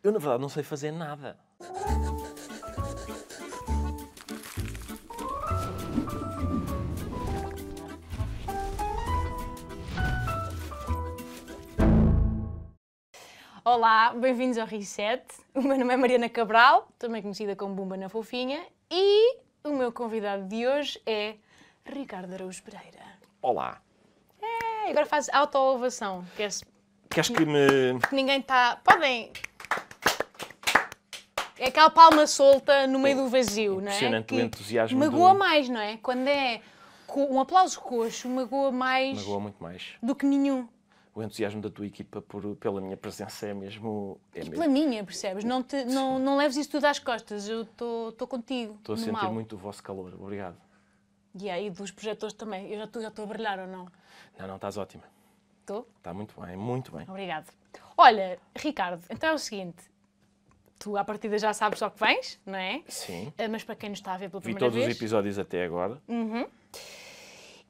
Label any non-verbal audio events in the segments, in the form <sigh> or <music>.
Eu, na verdade, não sei fazer nada. Olá, bem-vindos ao Reset. O meu nome é Mariana Cabral, também conhecida como Bumba na Fofinha, e o meu convidado de hoje é Ricardo Araújo Pereira. Olá. É, agora faz auto-ovação. Queres... Queres que me. Ninguém está. Podem é aquela palma solta no meio do vazio, não é? Impressionante o entusiasmo. Magoa do... mais, não é? Quando é um aplauso coxo, magoa mais. Magoa muito mais. Do que nenhum. O entusiasmo da tua equipa por, pela minha presença é mesmo. É e pela minha, percebes? Não, te, não, não leves isso tudo às costas. Eu estou contigo. Estou a sentir mal. muito o vosso calor. Obrigado. E aí, dos projetores também. Eu já estou já a brilhar ou não? Não, não, estás ótima. Estou? Está muito bem, muito bem. Obrigado. Olha, Ricardo, então é o seguinte: tu à partida já sabes só que vens, não é? Sim. Ah, mas para quem nos está a ver pela Vi primeira vez... Vi todos os episódios até agora. Uhum.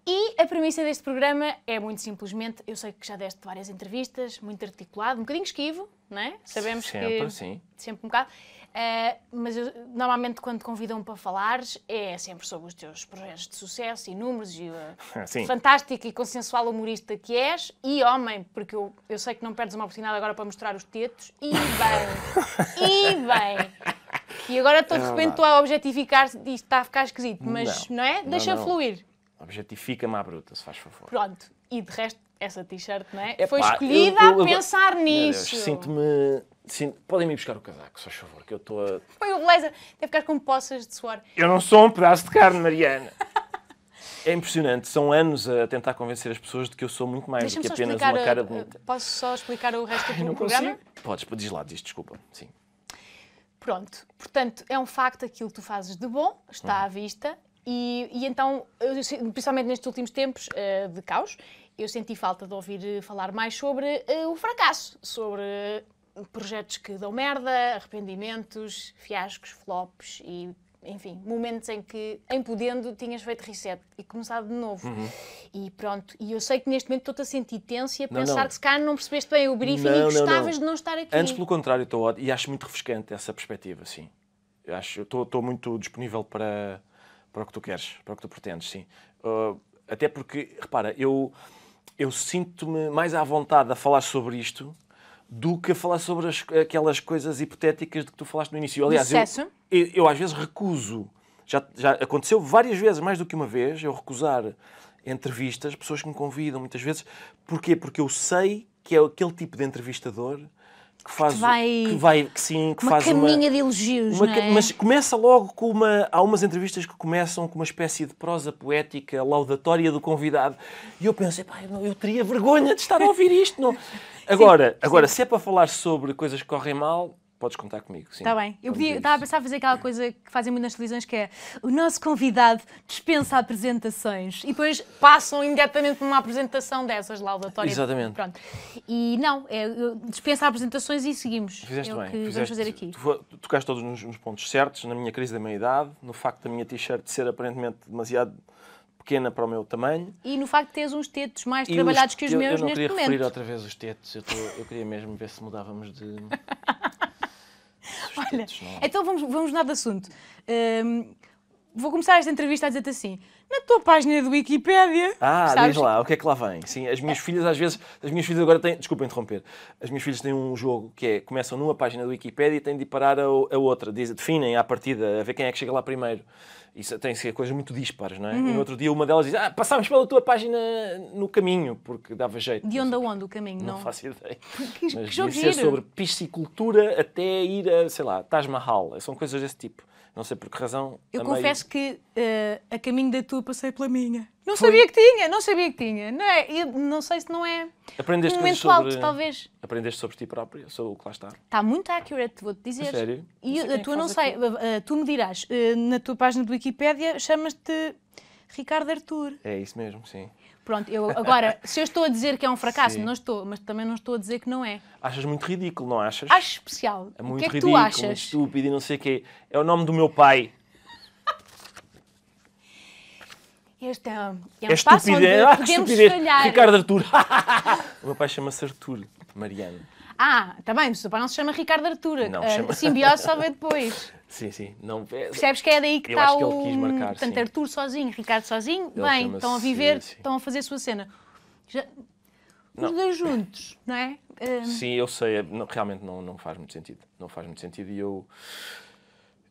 E a premissa deste programa é muito simplesmente, eu sei que já deste várias entrevistas, muito articulado, um bocadinho esquivo, não é? Sabemos sempre, que... Sempre, sim. Sempre um bocado. Uh, mas eu, normalmente quando te convidam para falares é sempre sobre os teus projetos de sucesso e números e uh, fantástico e consensual humorista que és e homem, porque eu, eu sei que não perdes uma oportunidade agora para mostrar os tetos e bem, e bem. E agora estou, é de repente a objetificar e está a ficar esquisito, mas não, não é? Deixa não, não. fluir. Objetifica-me à bruta, se faz favor. Pronto, e de resto essa t-shirt, não é? Epá, Foi escolhida eu, eu, a pensar eu, nisso. Sinto-me. Sim, podem me buscar o casaco, só favor, que eu estou a. Foi o blazer, deve ficar com poças de suor. Eu não sou um pedaço de carne, Mariana. é impressionante, são anos a tentar convencer as pessoas de que eu sou muito mais do que apenas uma cara eh, bonita. Eh, posso só explicar o resto do programa? Consigo. Podes, diz lá, diz, desculpa. Sim. Pronto, portanto, é um facto aquilo que tu fazes de bom, está hum. à vista, e, e então, principalmente nestes últimos tempos eh, de caos, eu senti falta de ouvir eh, falar mais sobre uh, o fracasso, sobre eh, projetos que dão merda, arrependimentos, fiascos, flops e enfim, momentos em que, em podendo, tinhas feito reset e começado de novo. Uhum. E pronto, e eu sei que neste momento estou-te a sentir tenso e a não, pensar não. que se cá não percebeste bem o briefing não, e gostavas de não estar aqui. Antes, pelo contrário, estou e acho muito refrescante essa perspectiva, sim. Eu acho, estou muito disponível para, para o que tu queres, para o que tu pretendes, sim. Uh, até porque, repara, eu eu sinto-me mais à vontade a falar sobre isto do que a falar sobre as, aquelas coisas hipotéticas de que tu falaste no início. Aliás, eu, eu, eu, às vezes recuso. Já, já aconteceu várias vezes, mais do que uma vez, eu recusar entrevistas, pessoas que me convidam muitas vezes. Porquê? Porque eu sei que é aquele tipo de entrevistador que faz. Que vai. Que vai que sim, que uma faz caminha uma, de elogios. Uma, é? Mas começa logo com uma. Há umas entrevistas que começam com uma espécie de prosa poética laudatória do convidado. E eu pensei, pá, eu, eu teria vergonha de estar a ouvir isto. Não. <laughs> Agora, sim, sim. agora, se é para falar sobre coisas que correm mal, Podes contar comigo, sim. Está bem. Eu podia, estava a pensar fazer aquela coisa que fazem muito nas televisões, que é o nosso convidado dispensa apresentações e depois passam imediatamente para uma apresentação dessas laudatórias. Exatamente. Pronto. E não, é, dispensa apresentações e seguimos. Fizeste é bem. Fizeste, vamos fazer aqui. Tu, tu tocaste todos nos, nos, pontos certos, na minha crise da meia-idade, no facto da minha t-shirt ser aparentemente demasiado pequena para o meu tamanho. E no facto de teres uns tetos mais e trabalhados os, que os eu, meus neste momento. Eu não queria referir outra vez os tetos, eu, tô, eu queria mesmo ver se mudávamos de... <laughs> Olha, é? então vamos, vamos mudar de assunto. Um, vou começar esta entrevista a dizer-te assim: na tua página do Wikipédia. Ah, sabes? diz lá, o que é que lá vem? Sim, as minhas filhas às vezes, as minhas filhas agora têm, desculpa interromper, as minhas filhas têm um jogo que é, começam numa página do Wikipédia e têm de ir parar a, a outra, diz, definem à partida, a ver quem é que chega lá primeiro. Isso tem ser coisas muito dispares, não é? Uhum. E no uhum. outro dia uma delas diz, ah, passámos pela tua página no caminho, porque dava jeito. De onde a onde o caminho, não? Não faço ideia. Que, Mas que jogo ser sobre piscicultura até ir a, sei lá, Taj Mahal, são coisas desse tipo. Não sei por que razão. Eu confesso meio... que uh, a caminho da tua passei pela minha. Não Foi. sabia que tinha, não sabia que tinha. Não, é, eu não sei se não é aprendeste um momento sobre, alto, talvez. Aprendeste sobre ti própria, sobre o que lá está. Está muito accurate, vou-te dizer. Sério? E a tua não sei, uh, tu me dirás, uh, na tua página do Wikipédia chamas-te Ricardo Arthur. É isso mesmo, sim. Pronto, eu agora, se eu estou a dizer que é um fracasso, Sim. não estou, mas também não estou a dizer que não é. Achas muito ridículo, não achas? Acho especial. É muito o que é que tu achas? Muito estúpido e não sei o quê. É o nome do meu pai. Este é um, é um é espaço onde é, podemos estupidez. falhar. Ricardo Artur. <laughs> o meu pai chama-se Artur, Mariano. Ah, também, tá bem o seu pai não se chama Ricardo Artur. Não, uh, chama... Simbiose só vê depois. Sim, sim. Não, é, Percebes que é daí que está o... Que marcar, Portanto, Arthur sozinho, Ricardo sozinho, ele bem, estão a viver, sim, sim. estão a fazer a sua cena. Já... Os dois juntos, não é? <laughs> Um... Sim, eu sei. Não, realmente não, não faz muito sentido. Não faz muito sentido e eu...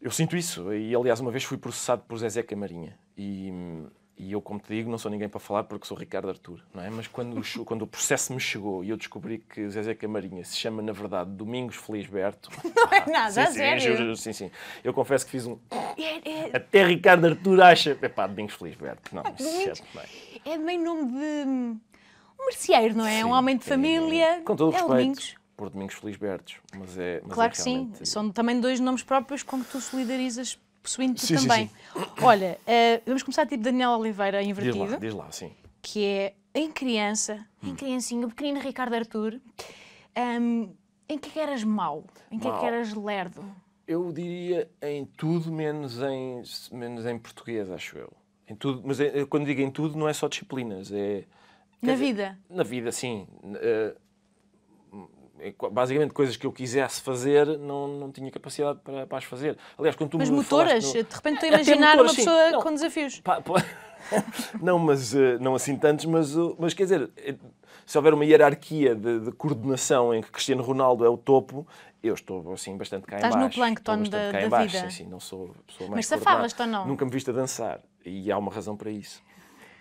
Eu sinto isso. E, aliás, uma vez fui processado por Zezé Camarinha. E hum, e eu, como te digo, não sou ninguém para falar porque sou Ricardo Artur, não é? Mas quando o, quando o processo me chegou e eu descobri que Zezé Camarinha se chama, na verdade, Domingos Felisberto... <laughs> Não é nada, sim, a sim, sério? Sim, sim. Eu confesso que fiz um... É, é. Até Ricardo Artur acha... é pá Domingos Felisberto, não, isso é, é meio nome de... Hum, um merceeiro, não é? Sim, um homem de é, família. É, com todo o é respeito. Domingos. Por Domingos Felisbertos, mas é. Mas claro é que sim. São também dois nomes próprios com que tu solidarizas possuindo sim, também. Sim, sim. Olha, uh, vamos começar tipo Daniel Oliveira invertido. Diz lá, diz lá, sim. Que é em criança, hum. em criancinha, o pequenino Ricardo Arthur. Um, ehm, em que, é que eras mau? Em que, é que eras lerdo? Eu diria em tudo menos em, menos em português, acho eu. Em tudo, mas eh, quando digo em tudo, não é só disciplinas, é. Na dizer, vida? Na vida, sim. Uh, basicamente coisas que eu quisesse fazer, não, não tinha capacidade para, para as fazer. Aliás, quando tu mas me motoras, no... de repente estou a <laughs> é, imaginar motoras, uma pessoa sim. com desafios. Pa, pa... <laughs> não, mas eh, não assim tantos, mas, mas quer dizer, eh, se houver uma hierarquia de, de coordenação em que Cristiano Ronaldo é o topo, eu estou assim bastante cá Estás em baixo. Estás no plâncton da, da baixo, vida. Sim, sim, não sou a pessoa mais Mas safavas-te ou não? Nunca me viste a dançar e há uma razão para isso.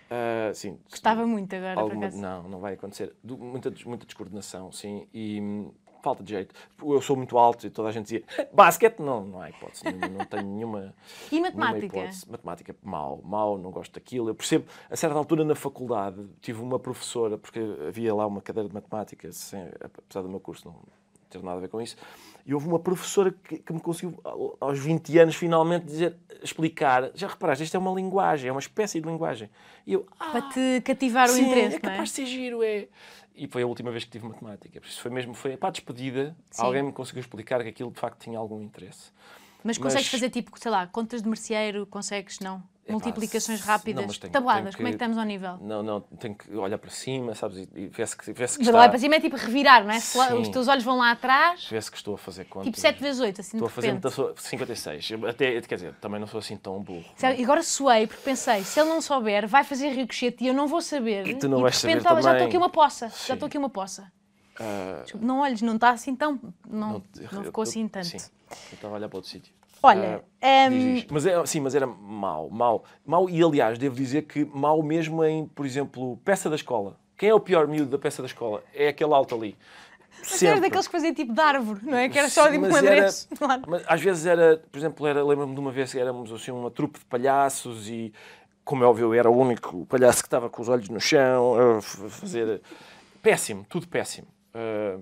Uh, sim. Gostava muito agora, alguma, Não, não vai acontecer. Du, muita, muita descoordenação, sim. E hum, falta de jeito. Eu sou muito alto e toda a gente dizia <laughs> basquete, não, não há hipótese nenhuma, não tenho nenhuma. <laughs> e matemática? Nenhuma Matemática, mal, mal, não gosto daquilo. Eu percebo, a certa altura na faculdade, tive uma professora, porque havia lá uma cadeira de matemática, sem, apesar do meu curso não, não teve nada a ver com isso. E houve uma professora que, que me conseguiu, aos 20 anos, finalmente dizer, explicar. Já reparaste, isto é uma linguagem, é uma espécie de linguagem. E eu, ah, Para te cativar sim, o interesse, é, é? capaz é? de ser giro, é. E foi a última vez que tive matemática. Isso foi mesmo, foi para a despedida, sim. alguém me conseguiu explicar que aquilo de facto tinha algum interesse. Mas consegues fazer tipo, sei lá, contas de merceeiro, consegues, não? multiplicações rápidas, não, que, como é que estamos ao nível? Não, não, tenho que olhar para cima, sabes, e vê-se que, vê que está... Olhar para cima é tipo revirar, não é? Sim. Os teus olhos vão lá atrás... Vê-se que estou a fazer quanto Tipo 7 vezes 8, assim, Estou a fazer 56. Até, quer dizer, também não sou assim tão burro. É? agora suei, porque pensei, se ele não souber, vai fazer ricochete e eu não vou saber. E tu não e vais saber também. Já estou aqui uma poça, Sim. já estou aqui uma poça. Uh... Desculpa, não olhes, não está assim tão... Não, não, não ficou assim tanto. Sim, eu estava a olhar para outro sítio. Olha, um... Ah, ehm, mas era, é, sim, mas era mau, mau, mau e aliás devo dizer que mau mesmo em, por exemplo, peça da escola. Quem é o pior miúdo da peça da escola? É aquele alto ali. era daqueles que faziam tipo de árvore, não é? Que era só de um <laughs> vez. Às vezes era, por exemplo, era, lembro-me de uma vez que éramos assim, uma trupe de palhaços e, como é óbvio, eu era o único palhaço que estava com os olhos no chão, a fazer. Eh, péssimo, tudo péssimo. Uh...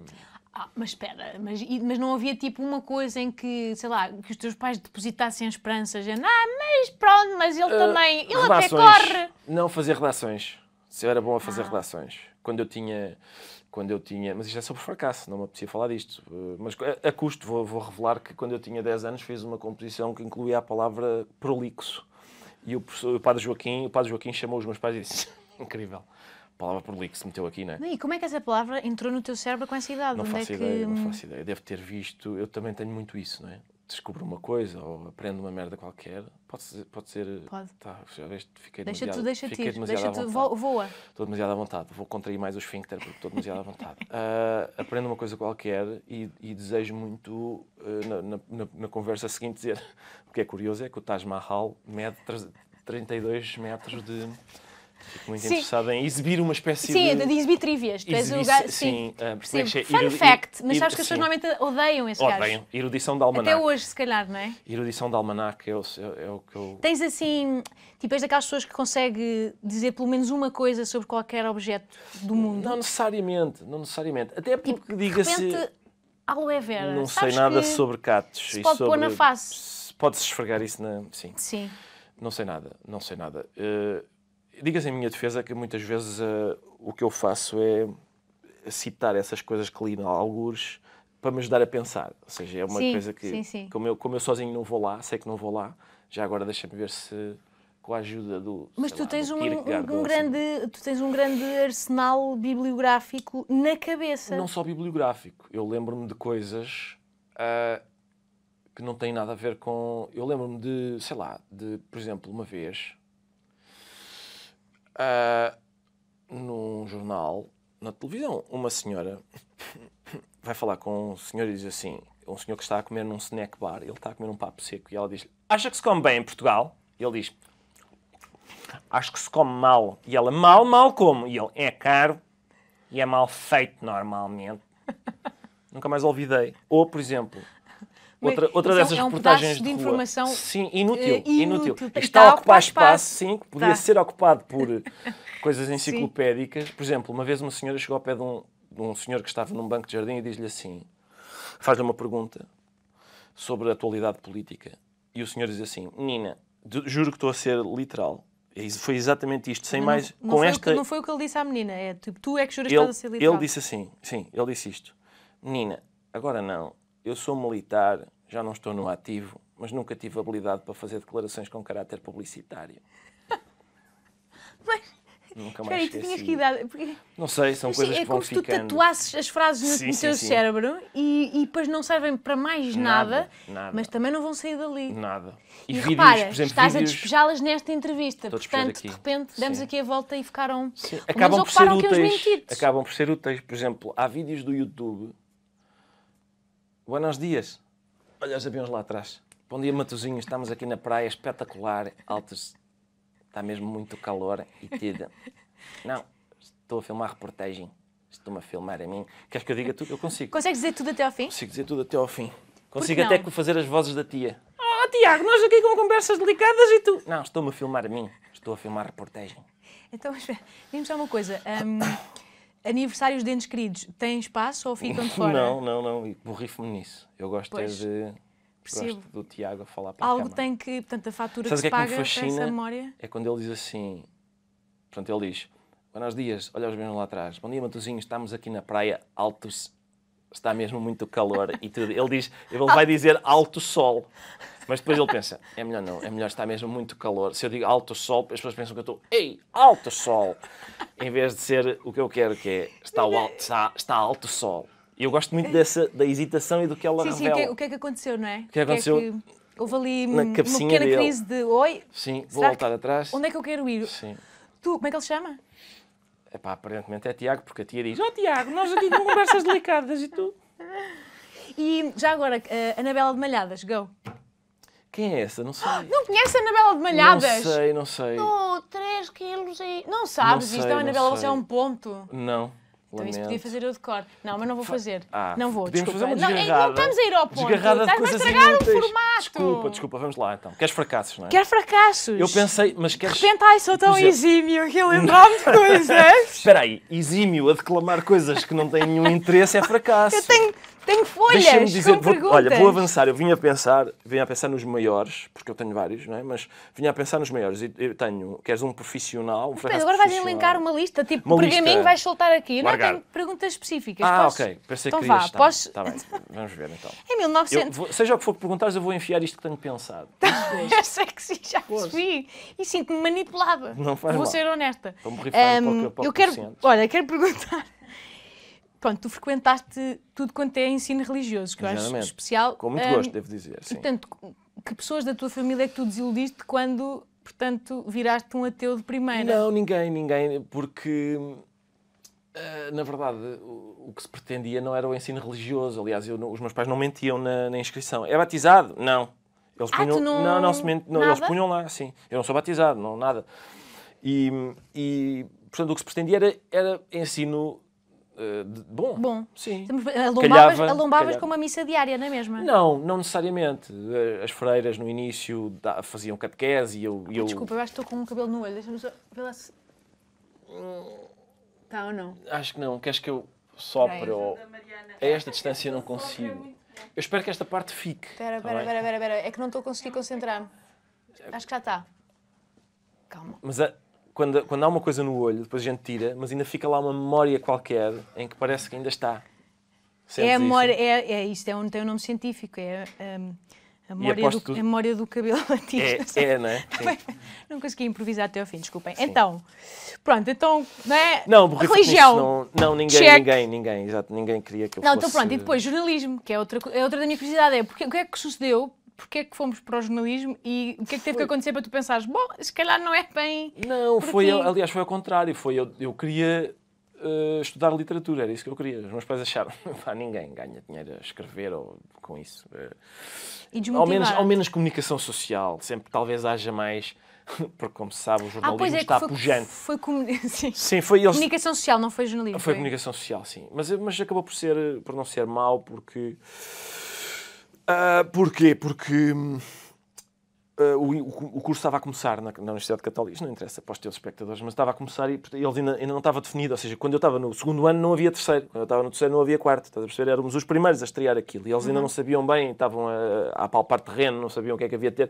Ah, mas espera, mas, mas não havia tipo uma coisa em que, sei lá, que os teus pais depositassem esperanças, dizendo, ah, mas pronto, mas ele uh, também, ele relações. até corre. Não fazer relações. Se eu era bom a fazer ah. relações. Quando eu tinha, quando eu tinha, mas isto é sobre fracasso, não me apetecia falar disto. Ah, mas a, custo, vou, vou, revelar que quando eu tinha 10 anos fiz uma composição que incluía a palavra prolixo. E o, o, padre Joaquim, o padre Joaquim chamou os meus pais e disse, <laughs> incrível palavra por que se meteu aqui, não é? E como é que essa palavra entrou no teu cérebro com essa idade? Não Onde é faço é ideia, que... não faço ideia. Deve ter visto, eu também tenho muito isso, não é? Descubro uma coisa ou aprendo uma merda qualquer, pode ser. Pode. Ser, pode. Tá, já veste, fiquei deixa demasiado, tu, deixa fiquei ir, demasiado deixa à voa. Estou demasiado à vontade, vou contrair mais o esfíncter porque estou demasiado à vontade. Uh, <laughs> aprendo uma coisa qualquer e, e desejo muito, uh, na, na, na, conversa seguinte, dizer. <laughs> O que é curioso é que o Taj Mahal mede 32 metros de Fico muito sim. interessado em exibir uma espécie sim, de. Sim, de exibir trivias. Sim, sim. Uh, Fun Erudi... fact, mas sabes que as pessoas normalmente odeiam esse odeiam. Odeiam. Erudição de almanac. Até hoje, se calhar, não é? Erudição de almanac é, é o, é o que eu. Tens assim. Tipo, és daquelas pessoas que consegue dizer pelo menos uma coisa sobre qualquer objeto do mundo. Não necessariamente, não necessariamente. Até tipo, porque, tipo, diga-se. Repente... Aloe vera. Não sabes sei nada sobre catos. Se pode sobre... pôr na face. Pode-se esfregar isso na. Sim. Sim. Não sei nada, não sei nada. Uh, digas em minha defesa que muitas vezes uh, o que eu faço é citar essas coisas que li em algures para me ajudar a pensar. Ou seja, é uma sim, coisa que, sim, sim. Como, eu, como eu sozinho não vou lá, sei que não vou lá, já agora deixa-me ver se com a ajuda do. Mas tu tens lá, um, um, um assim. grande, assim. tu tens um grande arsenal bibliográfico na cabeça. Não só bibliográfico. Eu lembro-me de coisas uh, que não têm nada a ver com. Eu lembro-me de, sei lá, de, por exemplo, uma vez uh, num jornal, na televisão, uma senhora <laughs> vai falar com um senhor e diz assim: um senhor que está a comer num snack bar, ele está a comer um papo seco e ela diz: Acha que se come bem em Portugal? E ele diz: Acho que se come mal. E ela: Mal, mal como? E ele: É caro e é mal feito normalmente. <laughs> Nunca mais olvidei. Ou, por exemplo, Outra, outra então, dessas é um reportagens de, de informação sim, inútil, eh, inútil. inútil. Está, está a ocupar espaço, espaço sim, que podia está. ser ocupado por <laughs> coisas enciclopédicas. Sim. Por exemplo, uma vez uma senhora chegou ao pé de um, de um senhor que estava num banco de jardim e diz-lhe assim: faz-lhe uma pergunta sobre a atualidade política. E o senhor diz assim: Nina, juro que estou a ser literal. É foi exatamente isto, sem não, mais. Não, com foi esta... Que, não foi o que ele disse à menina, é tipo, tu é que juras que estás a ser literal. Ele disse assim, sim, ele disse isto. Menina, agora não, eu sou militar, já não estou no ativo, mas nunca tive habilidade para fazer declarações com caráter publicitário. <laughs> mas... Nunca mais Peraí, tinhas que idade? Porque... Não sei, são mas, coisas é que vão ficando. É como se tu tatuasses as frases no, sim, teu sim, cérebro sim. E, e, depois não servem para mais nada, nada, nada, mas também não vão sair dali. Nada. E, e vídeos, repara, por exemplo, estás vídeos... a despejá-las nesta entrevista, Estou portanto, de repente, demos aqui a volta e ficaram... Sim. Acabam por ser úteis. Acabam por ser úteis. Por exemplo, há vídeos do YouTube Buenos dias. Olha os aviões lá atrás. Bom dia, Matozinho. Estamos aqui na praia, espetacular, altos. Está mesmo muito calor e tida. <laughs> Não, estou a filmar a reportagem. Estou-me a filmar a mim. Queres que eu diga tudo? Eu consigo. Consegues dizer tudo até ao fim? Consigo dizer tudo até ao fim. Consigo até fazer as vozes da tia. Oh, Tiago, nós aqui com conversas delicadas e tu... Não, estou-me a filmar a mim. Estou a filmar a reportagem. Então, espera, diz-me só uma coisa. Um... <coughs> Aniversários de entes queridos, têm espaço ou ficam de <laughs> fora? Não, não, não. E borrifo-me nisso. Eu gosto é pois, de. Percebo. Gosto do Tiago a falar para Algo a Algo tem que. Portanto, a fatura Sabe que, que paga é que essa memória. É quando ele diz assim. Portanto, ele diz: Buenos dias, olha os meninos lá atrás. Bom dia, Matuzinho estamos aqui na praia Altos. Está mesmo muito calor e tudo. Ele diz: ele vai dizer alto sol. Mas depois ele pensa, é melhor não, é melhor estar mesmo muito calor. Se eu digo alto sol, as pessoas pensam que eu estou, ei, alto sol. Em vez de ser o que eu quero, que é, está, alto, está, está alto sol. E eu gosto muito dessa, da hesitação e do que ela sim, revela. Sim, o que, o que é que aconteceu, não é? O que, é que aconteceu? É houve ali uma pequena dele. crise de, oi, Sim, vou voltar atrás. Onde é que eu quero ir? Sim. Tu, como é que ele chama? Epá, aparentemente é Tiago, porque a tia diz, ó oh, Tiago, nós aqui com conversas delicadas e tu... E já agora, uh, Anabela de Malhadas, go. Quem é essa? Não <gasps> sei. Não conhece a Anabela de Malhadas? Não sei, não sei. Estou 3 quilos e... Não sabes não sei, isto, a Anabela, você é um ponto. Não. Então Lamento. isso podia fazer eu de cor. Não, mas não vou fazer. Ah, não vou, desculpa. Fazer não, não, é, estamos a ir ao ponto. Desgarrada Estás de a estragar o formato. Desculpa, desculpa, vamos lá então. Queres fracassos, não é? Quer fracassos. Eu pensei, mas queres... De repente, ai, sou tão exemplo... exímio que eu lembro-me de coisas. <laughs> Espera aí, exímio a declamar coisas que não têm nenhum interesse é fracasso. Eu tenho tenho folhas dizer, vou, Olha, vou avançar. Eu vinha a pensar, vinha a pensar nos maiores, porque eu tenho vários, não é? Mas vinha a pensar nos maiores. Eu tenho, queres um profissional, um agora vais elencar uma lista, tipo, uma pergaminho vais soltar aqui. Eu não tenho perguntas específicas. Ah, posso... ok. Pensei então que vá, estar. Posso... Tá bem. <laughs> Vamos ver então. Em 1900... Vou, seja o que for perguntar, eu vou enfiar isto que tenho pensado. <laughs> eu sei que sim, já percebi. E sinto-me manipulada. Não faz Vou mal. ser honesta. Estou-me um, para o, para eu quero, Olha, quero perguntar pronto, tu frequentaste tudo quanto é ensino religioso, que eu acho especial. Com muito gosto, um, devo dizer. Sim. Portanto, que pessoas da tua família é que tu desiludiste quando, portanto, viraste um ateu de primeira? Não, ninguém, ninguém, porque ah, na verdade, o que se pretendia não era o ensino religioso. Aliás, eu, os meus pais não mentiam na, na inscrição. É batizado? Não. Eles ah, não... não, não se ment... não, eles punham lá, sim. Eu não sou batizado, não, nada. E, e portanto, o que se pretendia era, era ensino eh, de, bom. Bom. Sim. Eh, alombavas, calhava, alombavas calhava. com uma missa diária, não é mesmo? Não, não necessariamente. Eh, as freiras no início da, faziam catequese e eu, ah, eu... Desculpa, eu acho que estou com um cabelo no olho. Deixa-me só ver se... Tá ou não? Acho que não. Queres que eu sopre? Ou... A esta distância eu não consigo. Eu espero que esta parte fique. Espera, tá espera, espera, espera. É que não estou a conseguir concentrar-me. Acho que já está. Calma. Mas a quando, quando há uma coisa no olho, depois a gente tira, mas ainda fica lá uma memória qualquer em que parece que ainda está. É Sentes é a memória, isso? É, é isto, é tem um nome científico, é um, a, memória do, a memória do cabelo antigo. <laughs> É, é, não é? <laughs> não consegui improvisar até ao fim, desculpem. Sim. Então, pronto, então, não é? Não, porque religião. Não, não, ninguém, Check. ninguém, ninguém, exato, ninguém queria que eu não, então fosse... Não, então pronto, e depois jornalismo, que é outra, é outra da minha curiosidade, é porque o que é que sucedeu porquê é que fomos para o jornalismo e o que é que teve que acontecer para tu pensares, bom, se calhar não é bem. Não, foi, aliás, foi ao contrário. Foi, eu, eu queria uh, estudar literatura, era isso que eu queria. Os meus pais acharam, <laughs> pá, ninguém ganha dinheiro a escrever ou com isso. Eh, ao, menos, ao menos comunicação social, sempre talvez haja mais <laughs> porque como se sabe o jornalismo ah, é, está foi, pujante. Foi, <laughs> sim. sim foi eles... comunicação social, não foi jornalismo. Foi, foi, é? comunicação social, sim. Mas, eh, mas acabou por ser por não ser mau porque Uh, porquê? Porque uh, o, o, curso estava a começar na, na Universidade Católica, isto não interessa para os teus espectadores, mas estava a começar e eles ainda, ainda, não estava definido. Ou seja, quando eu estava no segundo ano não havia terceiro, quando eu estava no terceiro não havia quarto. Estás a perceber? Éramos os primeiros a estrear aquilo e eles ainda uhum. não sabiam bem, estavam a, a apalpar terreno, não sabiam o que é que havia de ter.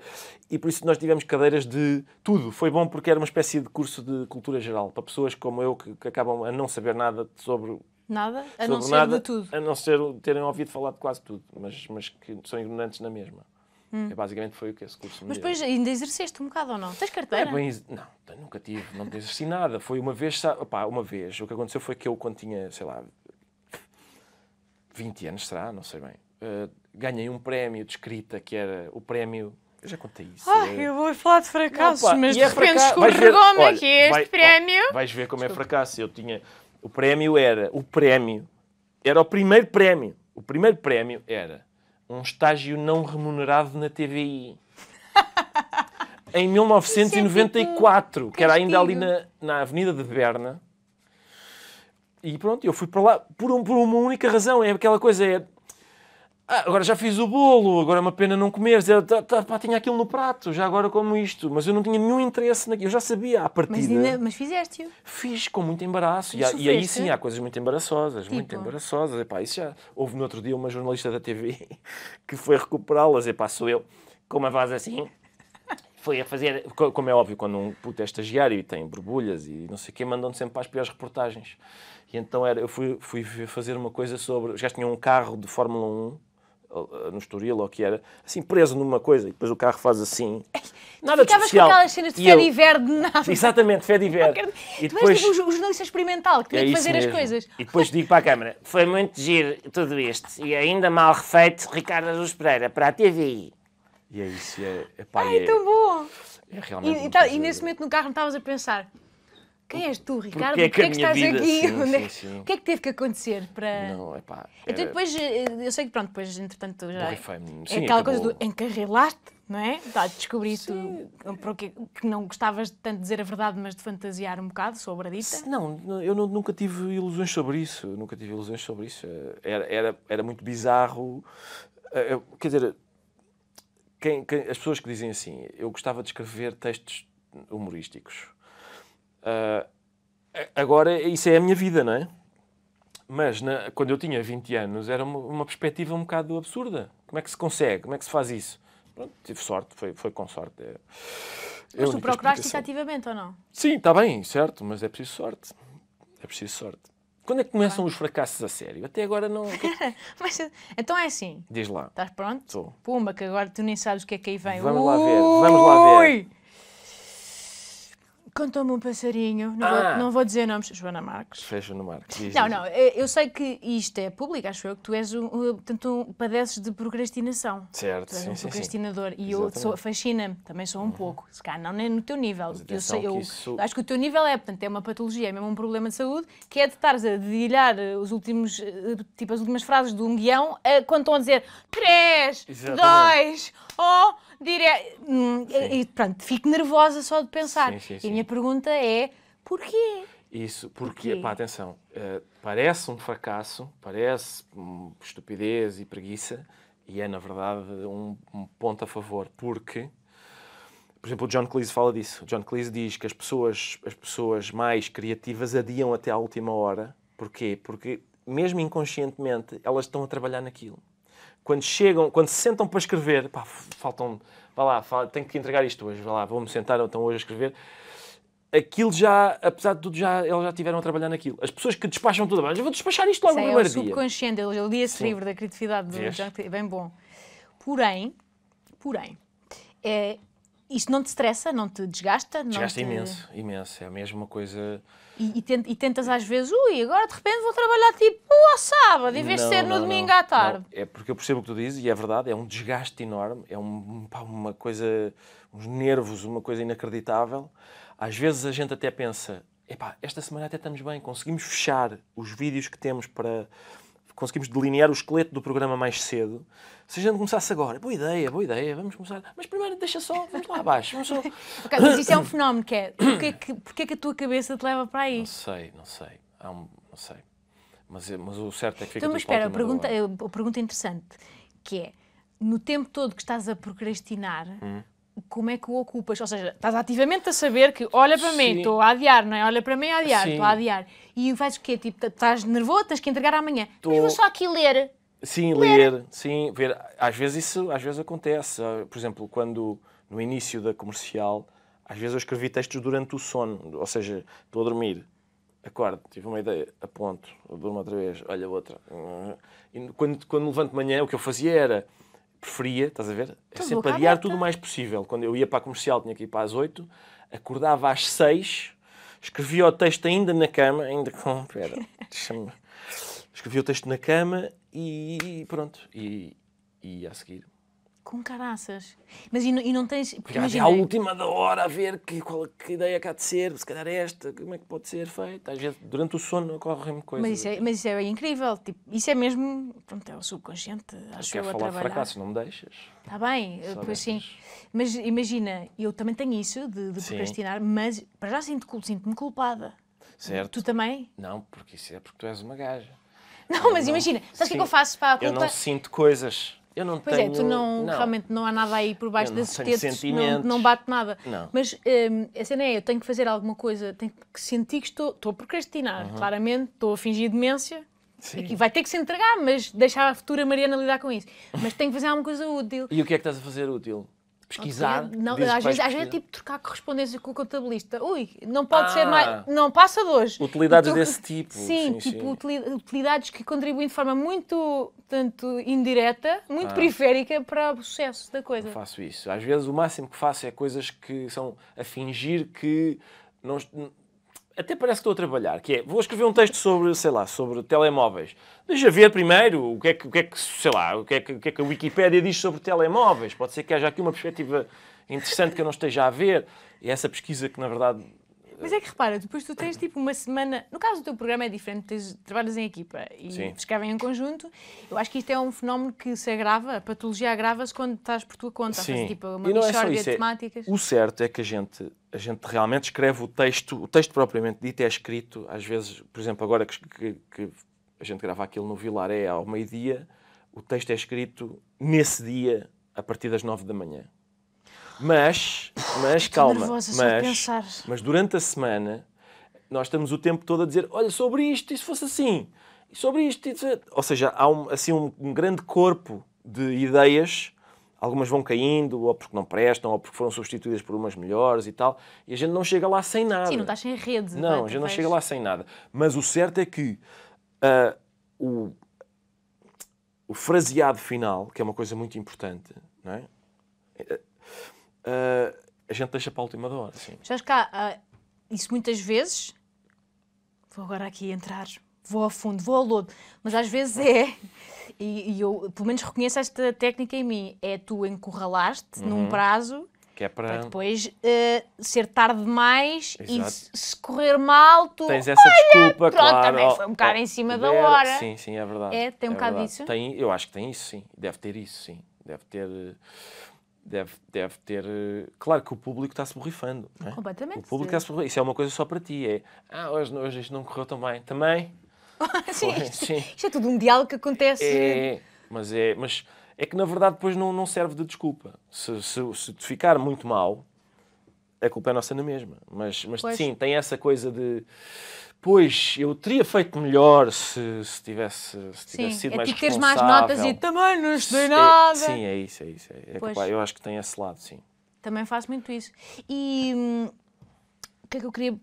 E por isso nós tivemos cadeiras de tudo. Foi bom porque era uma espécie de curso de cultura geral para pessoas como eu que, que acabam a não saber nada sobre Nada? A não ser nada, de tudo? A não ser terem ouvido falar de quase tudo, mas, mas que são ignorantes na mesma. Hum. É, basicamente foi o que esse curso me Mas depois ainda exerceste um bocado ou não? Tens carteira? É, bem, não, nunca tive, não exerci nada. Foi uma vez, opá, uma vez. O que aconteceu foi que eu, quando tinha, sei lá, 20 anos, será? Não sei bem. Uh, ganhei um prémio de escrita que era o prémio eu já contei isso. Eh. eu vou falar de fracassos, não, mas de é repente fraca... descobri como é que é este vai, prémio. Ó, vais ver como é fracasso. Eu tinha, o prémio era o prémio, era o primeiro prémio. O primeiro prémio era um estágio não remunerado na TVI. <laughs> em 1994, é que era ainda ali na, na Avenida de Berna. E pronto, eu fui para lá por, um, por uma única razão. É aquela coisa, é ah, agora já fiz o bolo, agora é uma pena não comer. Dizer, tá, tá, pá, tinha aquilo no prato, já agora como isto. Mas eu não tinha nenhum interesse naquilo, eu já sabia à partida. Mas, mas fizeste-o? Fiz com muito embaraço. E, e, aí sim há coisas muito embaraçosas, tipo? muito embaraçosas. Epá, isso já... Houve no outro dia uma jornalista da TV <laughs> que foi recuperá-las. Epá, sou eu, com uma vaza assim, foi a fazer, como é óbvio, quando um puto é estagiário e tem borbulhas e não sei o quê, mandam-te sempre para as piores reportagens. E então era, eu fui, fui fazer uma coisa sobre. Já tinha um carro de Fórmula 1 eh, no Estoril, ou que era, assim, preso numa coisa, e depois o carro faz assim. <laughs> Nada de especial. com aquelas cenas de fé de de nada. Exatamente, fé de inverno. <laughs> Quero... E tu depois... és tipo o jornalista experimental, que tinha é fazer mesmo. as coisas. E depois digo para a câmara, foi muito giro tudo isto, e ainda mal refeito, Ricardo Azul Pereira, para a TVI. E é isso, é... Epá, Ai, é, é... tão bom! É realmente e, e, e nesse momento no carro não estavas a pensar... Quem és tu, Ricardo? Porquê é que, é que estás vida? aqui? Sim, é sim, sim. O que é que teve que acontecer para. Não, então, é pá. Era... Então depois, eh, eu sei que pronto, depois entretanto já. Sim, é aquela acabou... coisa do encarrilaste, não é? Tá, descobriste porque, que não gostavas de tanto dizer a verdade, mas de fantasiar um bocado sobre a dita. Não, eu não, nunca tive ilusões sobre isso. Eu nunca tive ilusões sobre isso. Eh, era, era, era muito bizarro. Eh, quer dizer, quem, quem, as pessoas que dizem assim, eu gostava de escrever textos humorísticos Uh, agora, isso é a minha vida, não é? Mas na, quando eu tinha 20 anos era uma, uma, perspectiva um bocado absurda. Como é que se consegue? Como é que se faz isso? Pronto, tive sorte, foi, foi com sorte. É, mas tu procuraste isso ativamente ou não? Sim, está bem, certo, mas é preciso sorte. É preciso sorte. Quando é que começam os fracassos a sério? Até agora não. <laughs> É mas, então é assim. Diz lá. Estás pronto? Estou. Pumba, que agora tu nem sabes o que é que aí vem. Vamos Ui! lá ver, vamos lá ver. Contou-me um passarinho, não, ah. vou, não vou dizer nomes, Joana Marques. Fecha no Marques. Diz, não, diz. não, é, eu sei que isto é público, acho eu, que tu és um, portanto, um, padeces de procrastinação. Certo, tu és sim, um sim, procrastinador. Sim. E Exatamente. eu sou, fascina-me, também sou um uhum. pouco, se calhar não é no teu nível. Eu, sei, eu isso... acho que o teu nível é, portanto, é uma patologia, é mesmo um problema de saúde, que é de estares a dedilhar eh, os últimos, eh, tipo, as últimas frases de um guião, a, eh, quando estão a dizer 3, 2, oh dire... Hum, e pronto, fico nervosa só de pensar. Sim, sim, sim. E a minha pergunta é, porquê? Isso, porque, porquê? pá, atenção, uh, parece um fracasso, parece um, estupidez e preguiça, e é, na verdade, um, um ponto a favor, porque por exemplo, o John Cleese fala disso. O John Cleese diz que as pessoas, as pessoas mais criativas adiam até à última hora. Porquê? Porque, mesmo inconscientemente, elas estão a trabalhar naquilo quando chegam, quando se sentam para escrever, pá, faltam, vá lá, fala, tenho que entregar isto hoje, vá lá, vou-me sentar então hoje a escrever. Aquilo já, apesar de tudo, já, eles já estiveram a trabalhar naquilo. As pessoas que despacham tudo, eu vou despachar isto logo Sim, no é primeiro dia. É o subconsciente, eu, eu li esse Sim. livro da criatividade do Jean, é bem bom. Porém, porém, é, isto não te estressa, não te desgasta? Não desgasta te... imenso, imenso. É a mesma coisa. E, e, tentas às vezes, ui, agora de repente vou trabalhar tipo ao sábado, em vez de ser no não, domingo não. à tarde. Não. É porque eu percebo o que tu dizes e é verdade, é um desgaste enorme, é um, pá, uma coisa, uns nervos, uma coisa inacreditável. Às vezes a gente até pensa, epá, esta semana até estamos bem, conseguimos fechar os vídeos que temos para conseguimos delinear o esqueleto do programa mais cedo, se a gente começasse agora, boa ideia, boa ideia, vamos começar. Mas primeiro, deixa só, vamos lá abaixo. Vamos só... <laughs> okay, mas isso é um <coughs> fenómeno que é. Porquê que, que a tua cabeça te leva para aí? Não sei, não sei. Um, não sei. Mas, mas o certo é que fica Então, mas espera, a pergunta, eh, a pergunta interessante que é: no tempo todo que estás a procrastinar, hum como é que o ocupas? Ou seja, estás ativamente a saber que olha para mim, estou a adiar, não é? Olha para mim a adiar, estou a adiar. E fazes o quê? Tipo, estás nervoso, tens que entregar amanhã. Tô... Mas vou só aqui ler. Sim, ler. ler. sim, ver. Às vezes isso às vezes acontece. Ah, por exemplo, quando no início da comercial, às vezes eu escrevi textos durante o sono, ou seja, estou a dormir. Acordo, tive uma ideia, aponto, durmo outra vez, olha outra. E quando, quando levanto de manhã, o que eu fazia era preferia, estás a ver? É sempre adiar tudo o mais possível. Quando eu ia para a comercial, tinha que ir para as 8, acordava às 6, escrevia o texto ainda na cama, ainda com. Pera, <laughs> deixa-me. Escrevia o texto na cama e pronto. E, e a seguir. Com caraças. Mas e, não, e não tens. Porque imagina... à última da hora a ver que, qual, que ideia que há de ser, se calhar é esta, como é que pode ser feita. Às vezes, durante o sono ocorrem coisas. Mas isso é, assim. mas isso é incrível. Tipo, isso é mesmo. Pronto, é o subconsciente. Acho que é a falar trabalhar. de fracasso, não me deixas. Está bem, pois sim. Mas imagina, eu também tenho isso de, de procrastinar, mas para já sinto-me sinto culpada. Certo. Tu também? Não, porque isso é porque tu és uma gaja. Não, mas imagina, sabes o que é que eu faço para a culpa? Eu não sinto coisas. Eu não pois tenho... é, tu não, não, realmente não há nada aí por baixo desses tetos, não, não bate nada. Não. Mas hum, a cena é, eu tenho que fazer alguma coisa, tenho que sentir que estou, estou a procrastinar, uhum. claramente, estou a fingir demência, Sim. E vai ter que se entregar, mas deixar a futura Mariana lidar com isso. Mas tenho que fazer alguma coisa útil. E o que é que estás a fazer útil? pesquisar. Okay. Não, às, vezes, é pesquisar. é tipo trocar correspondência com o contabilista. Ui, não pode ah, ser mais. Não passa de hoje. Utilidades tu, desse tipo. Sim, sim tipo sim. utilidades que contribuem de forma muito tanto indireta, muito ah. periférica para o sucesso da coisa. Eu faço isso. Às vezes o máximo que faço é coisas que são a fingir que. Não, até parece que estou a trabalhar, que é, vou escrever um texto sobre, sei lá, sobre telemóveis. Deixa ver primeiro o que é que, o que, é que sei lá, o que, é que, o que é que a Wikipédia diz sobre telemóveis. Pode ser que haja aqui uma perspectiva interessante que eu não esteja a ver. É essa pesquisa que, na verdade, mas é que repara, depois tu tens tipo uma semana. No caso do teu programa é diferente, tens, trabalhas em equipa e Sim. escrevem em conjunto. Eu acho que isto é um fenómeno que se agrava, a patologia agrava-se quando estás por tua conta, Sim. Faz, tipo uma história é de é temáticas. É... O certo é que a gente, a gente realmente escreve o texto, o texto propriamente dito é escrito, às vezes, por exemplo, agora que, que, que a gente grava aquilo no Vilaré ao meio-dia, o texto é escrito nesse dia, a partir das nove da manhã. Mas, mas calma, nervosa, mas, mas durante a semana nós estamos o tempo todo a dizer: olha, sobre isto, e se fosse assim? E sobre isto, e ou seja, há um, assim um, um grande corpo de ideias. Algumas vão caindo, ou porque não prestam, ou porque foram substituídas por umas melhores e tal. E a gente não chega lá sem nada. Sim, não estás sem rede. Não, não é? a gente não chega lá sem nada. Mas o certo é que uh, o, o fraseado final, que é uma coisa muito importante, não é? uh, a gente deixa para a última hora. Sim. Já cá, uh, isso muitas vezes, vou agora aqui entrar, vou ao fundo, vou ao lodo, mas às vezes é, e, e eu pelo menos reconheço esta técnica em mim, é tu encurralaste uhum. num prazo que é para... para depois uh, ser tarde demais Exato. e se correr mal, tu. Tens essa Olha, desculpa, pronto, claro. também foi um bocado oh, em cima da hora. Sim, sim, é verdade. É, tem um é bocado disso? Tem, eu acho que tem isso, sim. Deve ter isso, sim. Deve ter. Uh deve, deve ter. Eh, claro que o público está-se borrifando. É? Completamente. O público está-se borrifando. Isso é uma coisa só para ti. É, ah, hoje, hoje isto não correu tão bem. Também. <laughs> sim, Foi, isto, é, sim. Isto é tudo um diálogo que acontece. É, mas é. Mas é que na verdade depois não, não serve de desculpa. Se, se, se te ficar muito mal, a culpa é nossa na mesma. Mas, mas sim, tem essa coisa de pois eu teria feito melhor se, se tivesse, se tivesse sido é mais tipo teres mais notas e também não estudei é, nada. É, sim, é isso, é isso. É, é capaz, eu acho que tem esse lado, sim. Também faço muito isso. E hum, o que é que eu queria.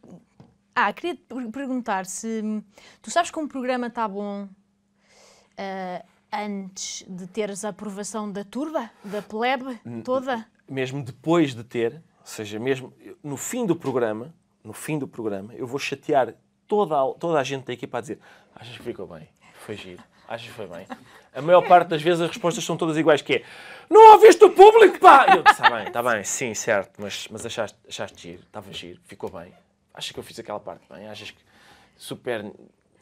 Ah, queria te perguntar se hum, tu sabes que um programa está bom uh, antes de teres a aprovação da turba, da plebe toda? Mesmo depois de ter, ou seja, mesmo no fim do programa, no fim do programa, eu vou chatear toda a, toda a gente da equipa a dizer: Achas que ficou bem? Foi giro. Achas que foi bem? A maior parte das vezes as respostas são todas iguais, que é Não ouviste o público, pá! Eu disse, tá bem, está bem, sim, certo, mas, mas achaste, achaste giro, estava giro, ficou bem. Achas que eu fiz aquela parte bem? Achas que super...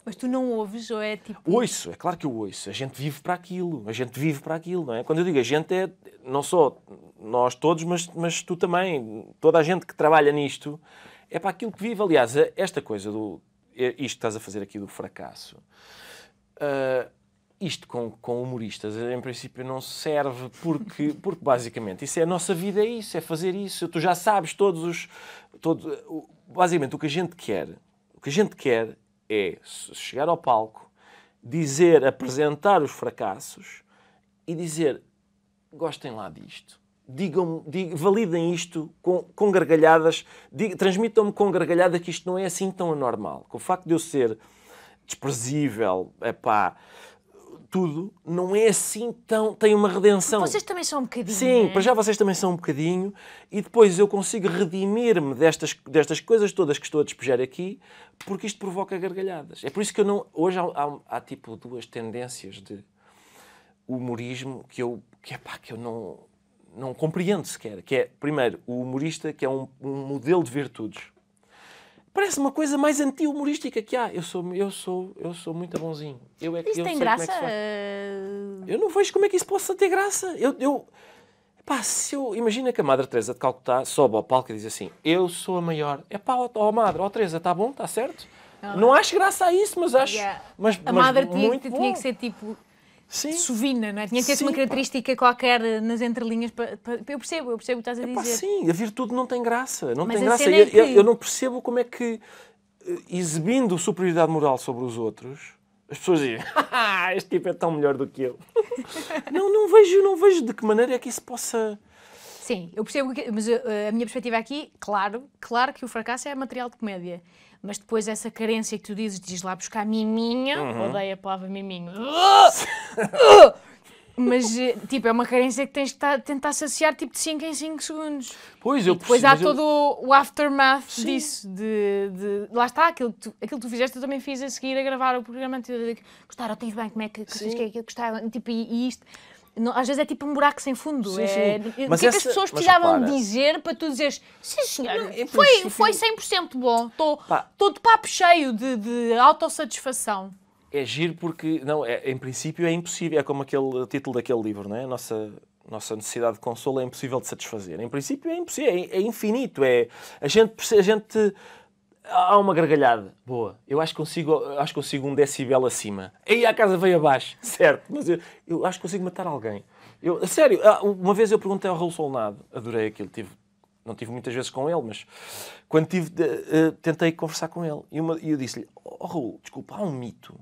Mas tu não ouves ou é tipo... Ouço, é claro que eu ouço. A gente vive para aquilo, a gente vive para aquilo, não é? Quando eu digo a gente é não só nós todos, mas, mas tu também. Toda a gente que trabalha nisto é para aquilo que vive. Aliás, eh, esta coisa do é, isto que estás a fazer aqui do fracasso. Uh, isto com, com humoristas, em princípio, não serve, porque, <laughs> porque basicamente isso é a nossa vida, é isso, é fazer isso. Tu já sabes todos os. Todo, basicamente, o que a gente quer, o que a gente quer é chegar ao palco, dizer, apresentar os fracassos e dizer gostem lá disto digam, validem isto com, com gargalhadas, transmitam-me com gargalhada que isto não é assim tão anormal. com o facto de eu ser desprezível, é pá tudo, não é assim tão. tem uma redenção. Vocês também são um bocadinho. Sim, é? para já vocês também são um bocadinho, e depois eu consigo redimir-me destas, destas coisas todas que estou a despejar aqui, porque isto provoca gargalhadas. É por isso que eu não. Hoje há, há, há tipo duas tendências de humorismo que eu. que é pá, que eu não não compreendo sequer, que é, primeiro, o humorista, que é um, um modelo de virtudes. Parece uma coisa mais anti-humorística que há. Eu sou, eu sou, eu sou muito bonzinho. Eu é isso eu tem é graça? É eu não vejo como é que isso possa ter graça. Eu, eu, pá, se eu, imagina que a Madre Teresa de Calcutá sobe ao palco e diz assim, eu sou a maior. É pá, ó, ó Madre, ó Teresa, está bom, está certo? Não. não acho graça a isso, mas acho. Yeah. Mas, a mas madre tinha, muito tinha, que ser tipo Sim. Sovina, não é? Tinha que ter assim uma característica pá. qualquer nas entrelinhas. Para, eu percebo, eu percebo o que estás a dizer. sim, a virtude não tem graça. Não Mas tem graça. É que... eu, eu, não percebo como é que, eh, exibindo superioridade moral sobre os outros, as pessoas dizem, <laughs> ah, este tipo é tão melhor do que eu. <laughs> não, não vejo, não vejo de que maneira é que isso possa... Sim, eu percebo, que, mas eh, a minha perspectiva aqui, claro, claro que o fracasso é material de comédia mas depois essa carência que tu dizes, diz lá buscar miminho, uhum. odeio a palavra miminho. <laughs> mas, eh, tipo, é uma carência que tens de tentar saciar, tipo, de 5 em 5 segundos. Pois, eu e depois preciso, há todo eu... o aftermath Sim. disso, de, de... Lá está, aquilo que, tu, aquilo que tu fizeste, eu também fiz a seguir, a gravar o programa. Gostaram, tens bem, como é que... Gostaram, que que gostaram, tipo, e, e isto... Não, às vezes é tipo um buraco sem fundo. Sim, é... o que é que as pessoas precisavam dizer para tu dizeres sim, senhor, foi, foi 100% bom, estou de papo cheio de, de autossatisfação. É giro porque, não, é, em princípio é impossível, é como aquele título daquele livro, não é? Nossa, nossa necessidade de consolo é impossível de satisfazer. Em princípio é impossível, é, é infinito, é... A gente... A gente há uma gargalhada. Boa. Eu acho que consigo, acho que consigo um decibel acima. Aí a casa veio abaixo. <laughs> Certo. Mas eu, eu acho que consigo matar alguém. Eu, sério, ah, uma vez eu perguntei ao Raul Solnado, adorei aquilo, tive, não tive muitas vezes com ele, mas quando tive, uh, tentei conversar com ele. E, uma, e eu disse-lhe, oh, oh, Raul, desculpa, há um mito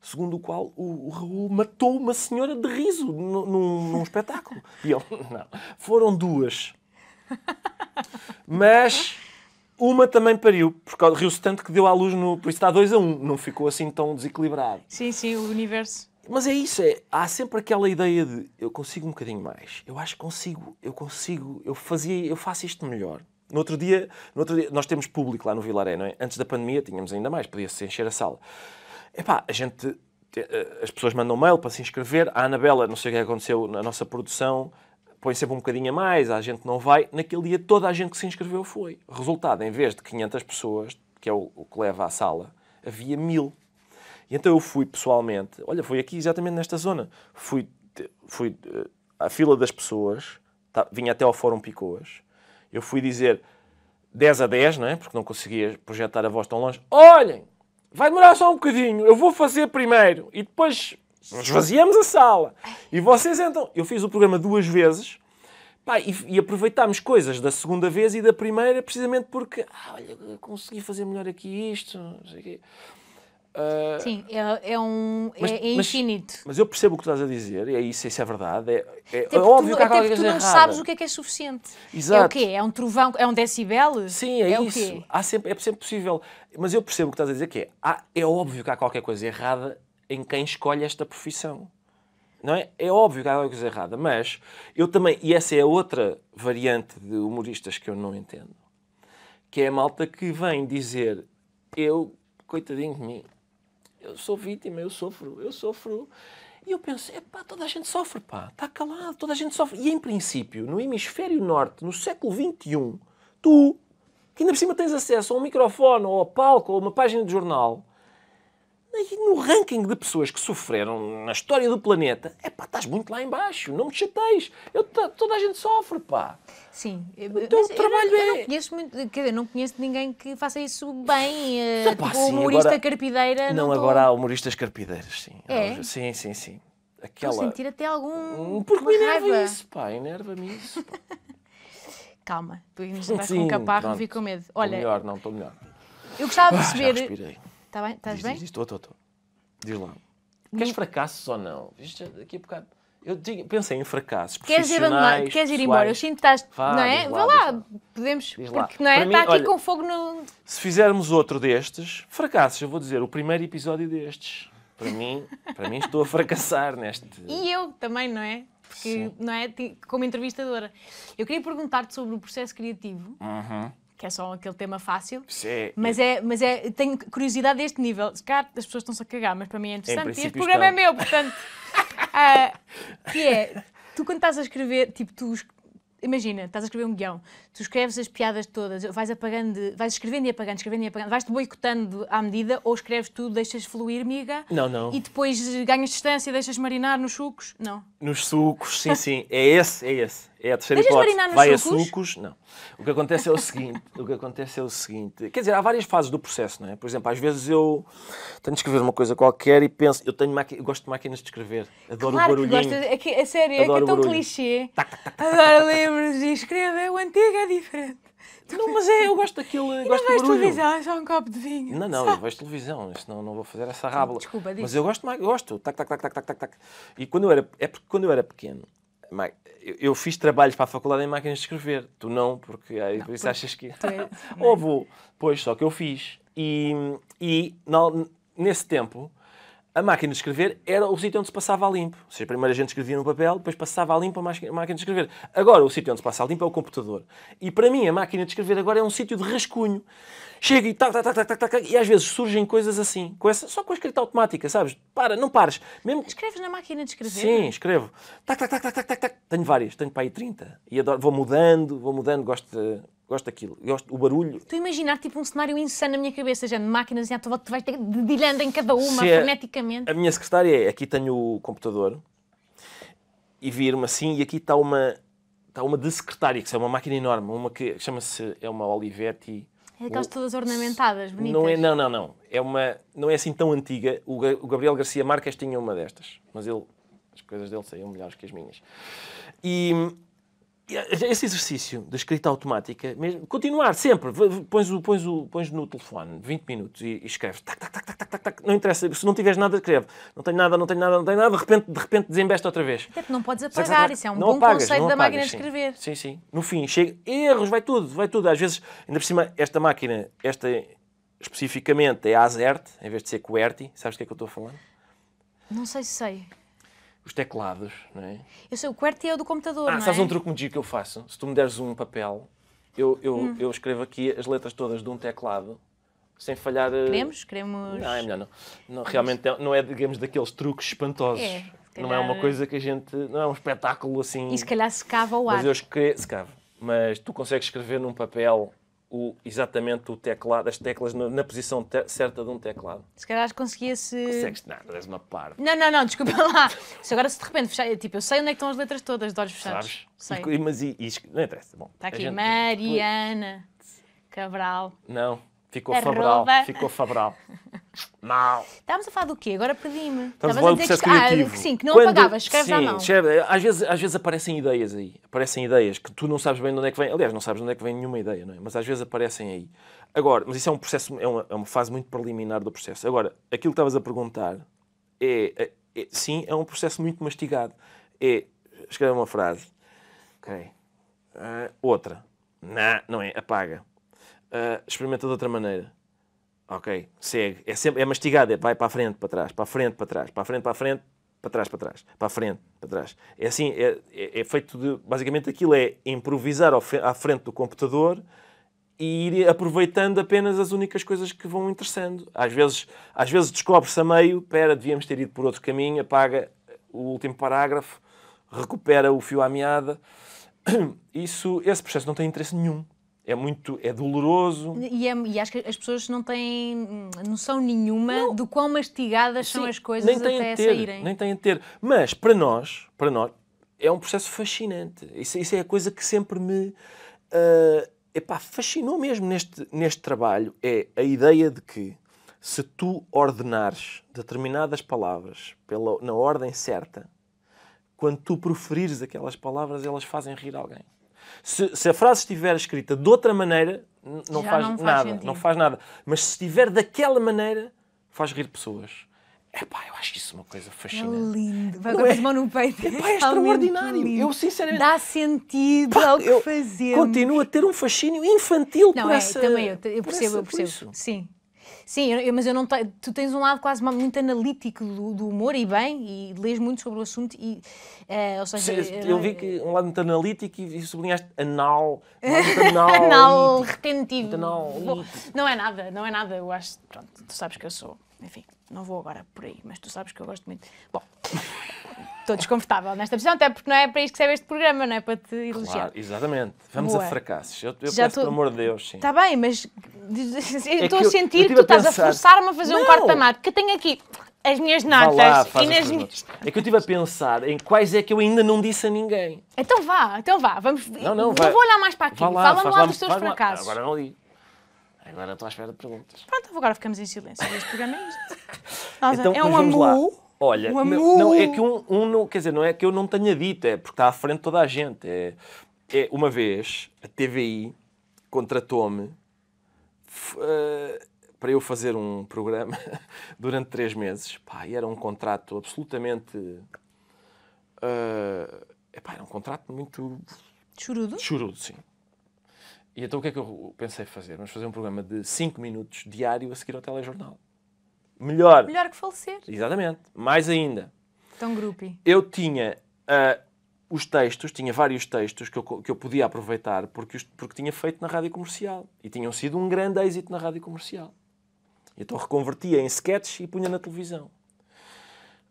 segundo o qual o, o Raul matou uma senhora de riso num, num, num espetáculo. E ele, <laughs> não, foram duas. Mas uma também pariu, porque riu-se tanto que deu à luz no. Por isso está 2 a 1, um, não ficou assim tão desequilibrado. Sim, sim, o universo. Mas é isso, é, há sempre aquela ideia de eu consigo um bocadinho mais. Eu acho que consigo, eu consigo, eu fazia, eu faço isto melhor. No outro dia, no outro dia nós temos público lá no Vilaré, não é? Antes da pandemia tínhamos ainda mais, podia-se encher a sala. Epá, a gente eh, as pessoas mandam mail para se inscrever. A Anabela, não sei o que aconteceu na nossa produção, põe sempre um bocadinho a mais, a gente não vai. Naquele dia, toda a gente que se inscreveu foi. Resultado, em vez de 500 pessoas, que é o, o que leva à sala, havia mil. E então eu fui pessoalmente, olha, fui aqui exatamente nesta zona. Fui, fui eh, à fila das pessoas, tá, vinha até ao Fórum Picoas. Eu fui dizer 10 a 10, não é? Porque não conseguia projetar a voz tão longe. Olhem, vai demorar só um bocadinho, eu vou fazer primeiro e depois nós esvaziamos a sala. E vocês então. Eu fiz o programa duas vezes. Pá, e, e, aproveitámos coisas da segunda vez e da primeira, precisamente porque, ah, olha, consegui fazer melhor aqui isto, não sei o quê. Uh, Sim, é, é um. É mas, é, infinito. Mas, mas, eu percebo o que estás a dizer, e é isso, isso é verdade. É, é, é óbvio tu, que há qualquer coisa. tu não errada. sabes o que é que é suficiente. Exato. É o quê? É um trovão? É um decibel? Sim, é, é isso. Há sempre, é sempre possível. Mas eu percebo o que estás a dizer, que é, há, é óbvio que há qualquer coisa errada em quem escolhe esta profissão. Não é? é óbvio que há alguma coisa errada, mas eu também, e essa é outra variante de humoristas que eu não entendo, que é a malta que vem dizer eu, coitadinho de mim, eu sou vítima, eu sofro, eu sofro. E eu penso, é pá, toda a gente sofre, pá, está calado, toda a gente sofre. E em princípio, no hemisfério norte, no século XXI, tu, que ainda por cima tens acesso a um microfone, ou a palco, ou a uma página de jornal, e no ranking de pessoas que sofreram na história do planeta, é pá, estás muito lá embaixo, não me chateis. Eu, toda a gente sofre, pá. Sim. Então, mas trabalho eu, não, é... eu não conheço muito, quer dizer, não conheço ninguém que faça isso bem. Ah, pá, tipo, sim, humorista agora, carpideira. Não, não agora há humoristas carpideiras, sim. É? Sim, sim, sim. Aquela... a sentir até algum. Hum, porque me enerva isso, pá, enerva-me isso. Pá. <laughs> Calma, tu ainda estás com um caparro, não fico com medo. Olha, estou melhor, não, estou melhor. Eu gostava de ah, perceber está bem? Estás diz, bem? Estou, estou, estou. Diz lá. Queres fracassos ou não? viste aqui a bocado. Eu pensei em fracassos. Queres ir abandonar, queres ir embora. Eu sinto que estás. Vá, não é? Vá lá, podemos. Lá. Porque não é? Está aqui olha, com fogo no. Se fizermos outro destes, fracassos, eu vou dizer, o primeiro episódio destes. Para mim, para mim estou a fracassar neste. E eu também, não é? Porque, Sim. não é? Como entrevistadora. Eu queria perguntar-te sobre o processo criativo. Uhum que é só aquele tema fácil. Sim. É. Mas é, mas é, tenho curiosidade deste nível. Cá as pessoas estão-se a cagar, mas para mim é interessante. E este programa é estão. é meu, portanto. uh, <laughs> que é, tu quando estás a escrever, tipo, tu imagina, estás a escrever um guião, tu escreves as piadas todas, vais apagando, vais escrevendo e apagando, escrevendo e apagando, vais-te boicotando à medida ou escreves tudo, deixas fluir, miga? Não, não. E depois ganhas distância, deixas marinar nos sucos? Não. Nos sucos, sim, <laughs> sim. É esse, é esse. É a terceira Deixas hipótese. Vai sucos? a sucos? Não. O que acontece é o seguinte, o que acontece é o seguinte. Quer dizer, há várias fases do processo, não é? Por exemplo, às vezes eu tenho de escrever uma coisa qualquer e penso, eu tenho maqui... eu gosto de máquinas de escrever. Adoro claro o barulhinho. Que gosto... É, que, é sério, Adoro é que é tão clichê. Adoro livros e escrever o antigo é diferente. <laughs> Não, mas é, eu gosto daquele. E gosto não vejo televisão, é só um copo de vinho. Não, não, sabe? eu vejo televisão, senão não vou fazer essa rábula. Desculpa, diz. Mas eu gosto mais, gosto. Tac, tac, tac, tac, tac, tac. E quando eu era, é porque quando eu era pequeno, eu fiz trabalhos para a faculdade em máquinas de escrever. Tu não, porque aí por isso achas que. <laughs> Ou vou. Pois, só que eu fiz. E, e nesse tempo a máquina de escrever era o sítio onde se passava a limpo. Ou seja, primeiro a gente escrevia no papel, depois passava a limpo a máquina de escrever. Agora, o sítio onde se passa a limpo é o computador. E para mim, a máquina de escrever agora é um sítio de rascunho chega e tac, tac, tac, tac, tac, tac, e às vezes surgem coisas assim, com essa, só com a escrita automática, sabes? Para, não pares. Mesmo... Escreves na máquina de escrever? Sim, escrevo. Tac, tac, tac, tac, tac, tac, tac. Tenho várias, tenho para aí 30. E adoro, vou mudando, vou mudando, gosto de, Gosto daquilo, gosto o barulho. estou a imaginar tipo um cenário insano na minha cabeça, já de máquinas e tu vais ter dedilhando em cada uma, Se é freneticamente. A, a minha secretária é, aqui tenho o computador e vir-me assim e aqui está uma, está uma de secretária, que é uma máquina enorme, uma que chama-se, é uma Olivetti é aquelas todas ornamentadas, bonitas. Não, é, não, não, não. É uma, não é assim tão antiga. O, o Gabriel Garcia Marques tinha uma destas, mas ele, as coisas dele saíam melhores que as minhas. E esse exercício da escrita automática, mesmo, continuar sempre, pões, o, pões, o, pões no telefone 20 minutos e, e escreves, tac, tac, tac, tac, tac, tac, não interessa, se não tiveres nada, escreve, não tenho nada, não tenho nada, não tenho nada, de repente, de repente desembesta outra vez. Até não podes apagar, isso é um não bom apagas, conceito da apagas, máquina de escrever. Sim, sim, no fim, chega, erros, vai tudo, vai tudo, às vezes, ainda por cima, esta máquina, esta especificamente é a AZERT, em vez de ser QWERTY, sabes o que é que eu estou falando? Não sei se sei os teclados, não é? Eu sei, o QWERTY é o do computador, ah, sabes é? um truque muito que eu faço? Se tu me deres um papel, eu, eu, hum. eu escrevo aqui as letras todas de um teclado, sem falhar... Eh, queremos? Queremos... Não, é melhor não. não realmente é não é, digamos, daqueles truques espantosos. É, calhar... Não é uma coisa que a gente... Não é um espetáculo assim... E se calhar secava o ar. Mas eu escrevo... Secava. Mas tu consegues escrever num papel o, exatamente o teclado, as teclas na, na posição te certa de um teclado. Se calhar conseguia-se. Consegues nada, és uma parte. Não, não, não, desculpa lá. Se agora se de repente fechar, tipo, eu sei onde é que estão as letras todas de olhos fechados. Sabes? Sei. E, mas e, e, não interessa. Bom, Está aqui, gente... Mariana Cabral. Não. Ficou Fabral. Ficou Fabral. Mal. <laughs> Estávamos a falar do quê? Agora perdi-me. Estamos a falar do processo que, ah, criativo. Ah, sim, que não Quando, apagavas, escreves sim, à mão. Escreve, às, vezes, às vezes aparecem ideias aí. Aparecem ideias que tu não sabes bem de onde é que vem. Aliás, não sabes de onde é que vem nenhuma ideia, não é? Mas às vezes aparecem aí. Agora, mas isso é um processo, é uma, é uma fase muito preliminar do processo. Agora, aquilo que estavas a perguntar é, é, é sim, é um processo muito mastigado. É, escreve uma frase. Ok. Uh, outra. Não, não é. Apaga uh, experimenta de outra maneira. Ok, segue. É, sempre, é mastigado, é, vai para a frente, para trás, para a frente, para trás, para a frente, para a frente, para trás, para trás, para a frente, para trás. É assim, é, é, é feito de. Basicamente, aquilo é improvisar à frente do computador e ir aproveitando apenas as únicas coisas que vão interessando. Às vezes, às vezes descobre-se a meio, pera, devíamos ter ido por outro caminho, apaga o último parágrafo, recupera o fio à meada. <coughs> Isso, esse processo não tem interesse nenhum é muito é doloroso. E, é, e, acho que as pessoas não têm noção nenhuma não. do quão mastigadas Sim, são as coisas nem têm até ter, saírem. Nem têm a ter. Mas para nós, para nós é um processo fascinante. Isso, isso é a coisa que sempre me uh, epá, fascinou mesmo neste, neste trabalho. É a ideia de que se tu ordenares determinadas palavras pela, na ordem certa, quando tu proferires aquelas palavras, elas fazem rir alguém. Se, se a frase estiver escrita de outra maneira, não Já faz, não faz nada, não faz nada. Mas se estiver daquela maneira, faz rir pessoas. Epá, eu acho isso uma coisa é fascinante. É lindo. Vai com a é? mão no peito. Epá, é, é extraordinário. Lindo. Eu, sinceramente... Dá sentido pá, ao que fazemos. continua a ter um fascínio infantil não, por é, essa... Também eu, eu percebo, essa, eu percebo. Sim. Sim, eu, mas eu não te, tu tens um lado quase muito analítico do, do, humor e bem, e lês muito sobre o assunto. E, uh, seja, eu vi que um lado muito analítico e, e sublinhaste anal. <laughs> Anal, anal tipo, retentivo. Anal. Tipo. Não é nada, não é nada. Eu acho, pronto, tu sabes que eu sou. Enfim, não vou agora por aí, mas tu sabes que eu gosto muito. Bom estou desconfortável nesta posição, até porque não é para isto que serve este programa, não é para te elogiar. Claro, exatamente. Vamos Boa. a fracassos. Eu, eu Já peço, tô... pelo amor de Deus, sim. Está bem, mas estou é a sentir que tu a estás a forçar-me a fazer não. um corte amado, que eu tenho aqui as minhas notas lá, e nas minhas... É que eu estive a pensar em quais é que eu ainda não disse a ninguém. Então vá, então vá. Vamos... Não, não, vai. não vou olhar mais para aqui. Fala-me lá, Fala lá dos teus fracassos. Lá. Agora não digo. Agora estou à espera de perguntas. Pronto, agora ficamos em silêncio. Este programa é isto. <laughs> Nossa, então, é um amor. Olha, um não, não, é que um, um não, quer dizer, não é que eu não tenha dito, é porque está à frente de toda a gente. É, é uma vez a TVI contratou-me eh, para eu fazer um programa <laughs> durante três meses. Pá, era um contrato absolutamente. Uh, epá, era um contrato muito. Churudo? Churudo, sim. E então o que é que eu pensei fazer? Vamos fazer um programa de cinco minutos diário a seguir ao telejornal. Melhor. Melhor que falecer. Exatamente. Mais ainda. Tão grupi. Eu tinha uh, os textos, tinha vários textos que eu, que eu podia aproveitar porque, os, porque tinha feito na rádio comercial. E tinham sido um grande êxito na rádio comercial. Então reconvertia em sketch e punha na televisão.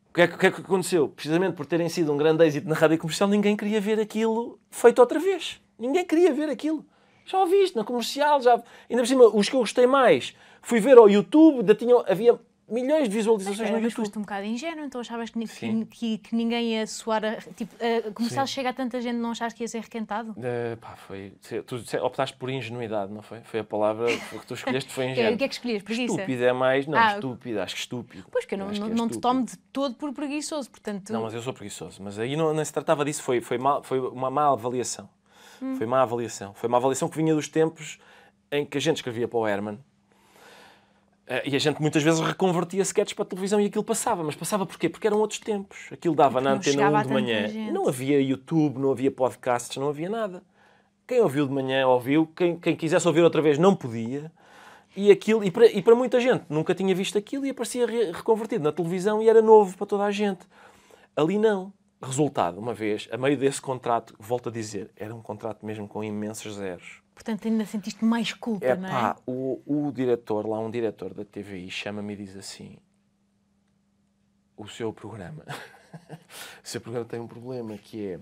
O que, é que, que, é que aconteceu? Precisamente por terem sido um grande êxito na rádio comercial, ninguém queria ver aquilo feito outra vez. Ninguém queria ver aquilo. Já ouviste na comercial, já. Ainda por cima, os que eu gostei mais, fui ver ao YouTube, ainda tinham, havia milhões de visualizações mas, no YouTube. Mas foste um bocado ingênuo, então achavas que, que, que, que ninguém ia soar. A, tipo, a, começar a chegar a tanta gente, não achaste que ia ser requentado? Uh, pá, foi. Tu optaste por ingenuidade, não foi? Foi a palavra que tu escolheste, foi ingênuo. <laughs> É, o que é que escolhias? Preguiça? Estúpido é mais. Não, ah, estúpido, acho que estúpido. Pois que eu não, não, é não te tomo de todo por preguiçoso, portanto. Não, mas eu sou preguiçoso. Mas aí não, não se tratava disso, foi, foi, mal, foi uma má avaliação. Hum. Foi má avaliação. Foi uma avaliação que vinha dos tempos em que a gente escrevia para o Herman eh, e a gente muitas vezes reconvertia sketches para a televisão e aquilo passava. Mas passava porquê? Porque eram outros tempos. Aquilo dava na antena 1 de manhã. Gente. Não havia YouTube, não havia podcasts, não havia nada. Quem ouviu de manhã ouviu, quem, quem quisesse ouvir outra vez não podia. E, aquilo, e, para, e para muita gente nunca tinha visto aquilo e aparecia reconvertido na televisão e era novo para toda a gente. Ali não. Resultado, uma vez, a meio desse contrato, volto a dizer, era um contrato mesmo com imensos zeros Portanto, ainda sentiste mais culpa, é, não é? Pá, o, o diretor, lá um diretor da TVI, chama-me e diz assim: o seu programa. <laughs> o seu programa tem um problema que